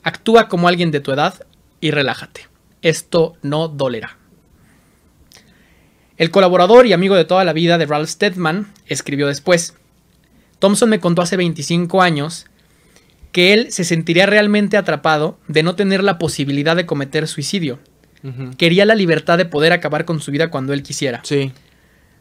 Speaker 1: Actúa como alguien de tu edad y relájate. Esto no dolerá. El colaborador y amigo de toda la vida de Ralph Stedman. escribió después, Thompson me contó hace 25 años que él se sentiría realmente atrapado de no tener la posibilidad de cometer suicidio. Quería la libertad de poder acabar con su vida cuando él quisiera. Sí.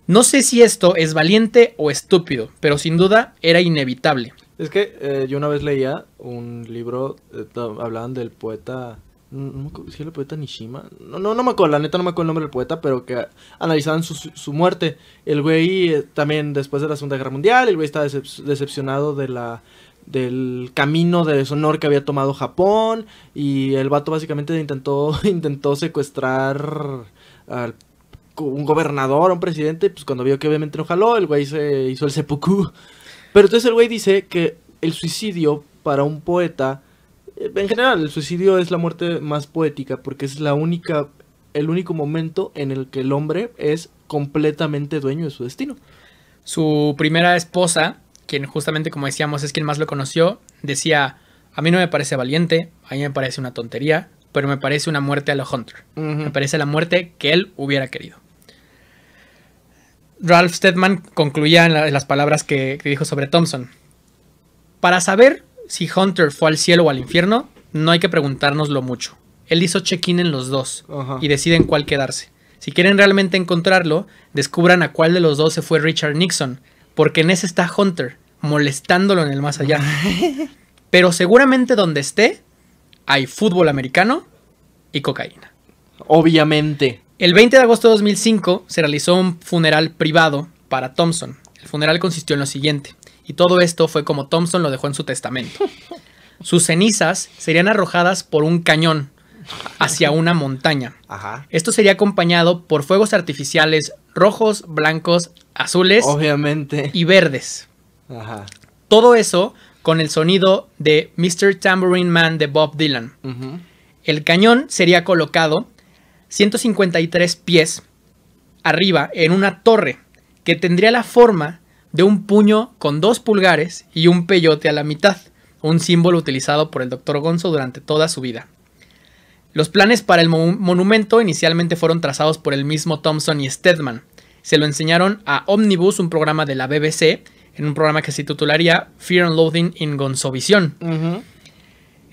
Speaker 1: No sé si esto es valiente o estúpido, pero sin duda era inevitable. Es que eh, yo una vez leía un libro, eh, hablaban del poeta
Speaker 2: no me acuerdo si el poeta Nishima. No, no, no me acuerdo, la neta no me acuerdo el nombre del poeta, pero que analizaban su, muerte. El güey eh, también después de la Segunda Guerra Mundial, el güey estaba decepcionado de la del camino de deshonor que había tomado Japón y el vato básicamente intentó intentó secuestrar a un gobernador, a un presidente, pues cuando vio que obviamente no jaló, el güey se hizo el seppuku. Pero entonces el güey dice que el suicidio para un poeta en general, el suicidio es la muerte más poética porque es la única, el único momento en el que el hombre es
Speaker 1: completamente dueño de su destino. Su primera esposa, quien justamente como decíamos es quien más lo conoció, decía, a mí no me parece valiente, a mí me parece una tontería, pero me parece una muerte a lo Hunter. Me parece la muerte que él hubiera querido. Ralph Stedman concluía en, las palabras que dijo sobre Thompson. Para saber si Hunter fue al cielo o al infierno, no hay que preguntárnoslo mucho. Él hizo check-in en los dos y y deciden cuál quedarse. Si quieren realmente encontrarlo, descubran a cuál de los dos se fue Richard Nixon, porque en ese está Hunter, molestándolo en el más allá. Pero seguramente donde esté, hay fútbol americano y cocaína. Obviamente. El 20 de agosto de 2005 se realizó un funeral privado para Thompson. El funeral consistió en lo siguiente y todo esto fue como Thompson lo dejó en su testamento. Sus cenizas serían arrojadas por un cañón hacia una montaña. Esto sería acompañado por fuegos artificiales rojos, blancos, azules Obviamente. y verdes. Todo eso con el sonido de Mr. Tambourine Man de Bob Dylan. El cañón sería colocado 153 pies arriba en una torre que tendría la forma de un puño con dos pulgares y un peyote a la mitad, un símbolo utilizado por el doctor Gonzo durante toda su vida. Los planes para el monumento inicialmente fueron trazados por el mismo Thompson y Stedman. Se lo enseñaron a Omnibus, un programa de la BBC, en un programa que se titularía Fear and Loathing in Gonzovisión.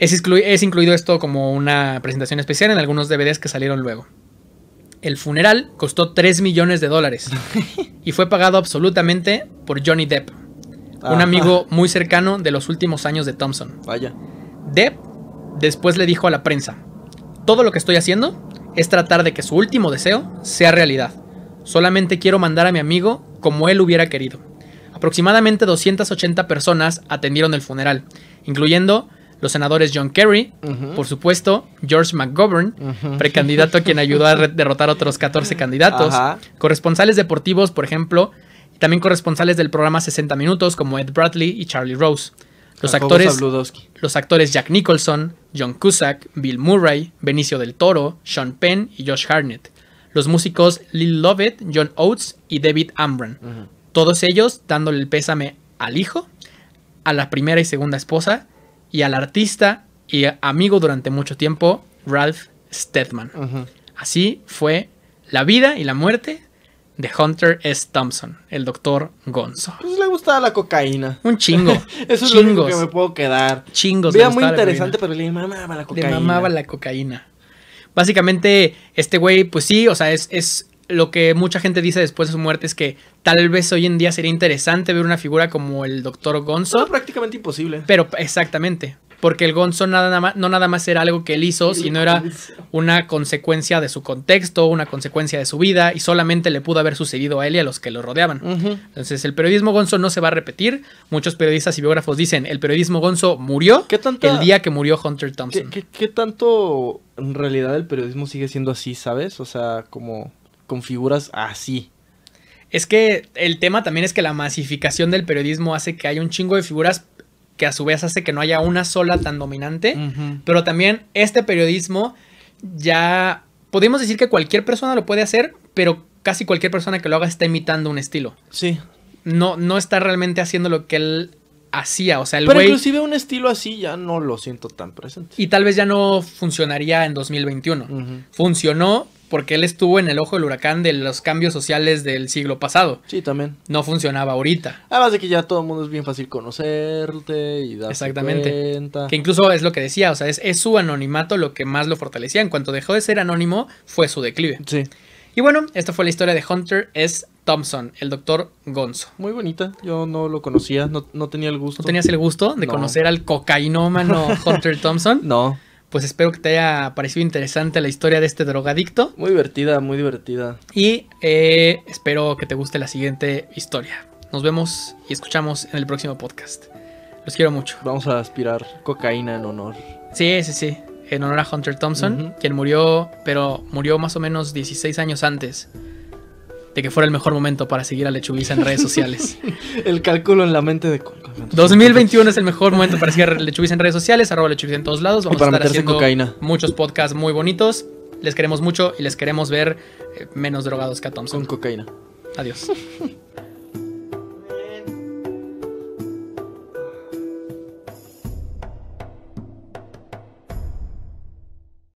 Speaker 1: es, es incluido esto como una presentación especial en algunos DVDs que salieron luego. El funeral costó 3 millones de dólares y fue pagado absolutamente por Johnny Depp, un ah. amigo muy cercano de los últimos años de Thompson. Vaya. Depp después le dijo a la prensa, todo lo que estoy haciendo es tratar de que su último deseo sea realidad. Solamente quiero mandar a mi amigo como él hubiera querido. Aproximadamente 280 personas atendieron el funeral, incluyendo los senadores John Kerry, por supuesto, George McGovern, precandidato a quien ayudó a derrotar a otros 14 candidatos, corresponsales deportivos, por ejemplo, y también corresponsales del programa 60 Minutos como Ed Bradley y Charlie Rose. Los actores, los actores Jack Nicholson, John Cusack, Bill Murray, Benicio del Toro, Sean Penn y Josh Harnett. Los músicos Lil Lovett, John Oates y David Ambran. Todos ellos dándole el pésame al hijo, a la primera y segunda esposa y al artista y amigo durante mucho tiempo, Ralph Steadman. Así fue la vida y la muerte de Hunter S. Thompson, el doctor Gonzo. Pues le gustaba la cocaína. Un chingo. Eso es lo único que me puedo quedar. Chingos. Era muy interesante, pero le mamaba la cocaína. Le mamaba la cocaína. Básicamente, este güey, pues sí, o sea, es lo que mucha gente dice después de su muerte es que tal vez hoy en día sería interesante ver una figura como el doctor Gonzo. prácticamente imposible. Pero exactamente. Porque el Gonzo nada no nada más era algo que él hizo, sino era una consecuencia de su contexto, una consecuencia de su vida, y solamente le pudo haber sucedido a él y a los que lo rodeaban. Entonces, el periodismo Gonzo no se va a repetir. Muchos periodistas y biógrafos dicen, el periodismo Gonzo murió el día que murió Hunter Thompson.
Speaker 2: qué tanto en realidad el periodismo sigue siendo así, sabes? O sea, como con figuras así.
Speaker 1: Es que el tema también es que la masificación del periodismo hace que haya un chingo de figuras que a su vez hace que no haya una sola tan dominante, pero también este periodismo ya podemos decir que cualquier persona lo puede hacer, pero casi cualquier persona que lo haga está imitando un estilo. Sí. No, no está realmente haciendo lo que él hacía, o sea, el Pero inclusive
Speaker 2: un estilo así ya no lo siento tan presente.
Speaker 1: Y tal vez ya no funcionaría en 2021. Funcionó, porque él estuvo en el ojo del huracán de los cambios sociales del siglo pasado. Sí, también. No funcionaba ahorita. Además de que ya todo el mundo es bien fácil conocerte y darte Exactamente. Que incluso es lo que decía, o sea, es, su anonimato lo que más lo fortalecía. En cuanto dejó de ser anónimo, fue su declive. Sí. Y bueno, esta fue la historia de Hunter S. Thompson, el doctor Gonzo. Muy bonita, yo no lo conocía, no, tenía el gusto. ¿No tenías el gusto de conocer al cocainómano Hunter Thompson? no pues espero que te haya parecido interesante la historia de este drogadicto. Muy divertida, muy divertida. Y eh, espero que te guste la siguiente historia. Nos vemos y escuchamos en el próximo podcast. Los quiero mucho. Vamos a aspirar cocaína en honor. Sí, sí, sí. En honor a Hunter Thompson, quien murió, pero murió más o menos 16 años antes de que fuera el mejor momento para seguir a Lechubisa en redes sociales. el cálculo en la mente de... 2021 es el mejor momento para seguir a Lechubisa en redes sociales, arroba en todos lados. Vamos y para a estar haciendo cocaína. muchos podcasts muy bonitos. Les queremos mucho y les queremos ver eh, menos drogados que a Thompson. Con cocaína. Adiós.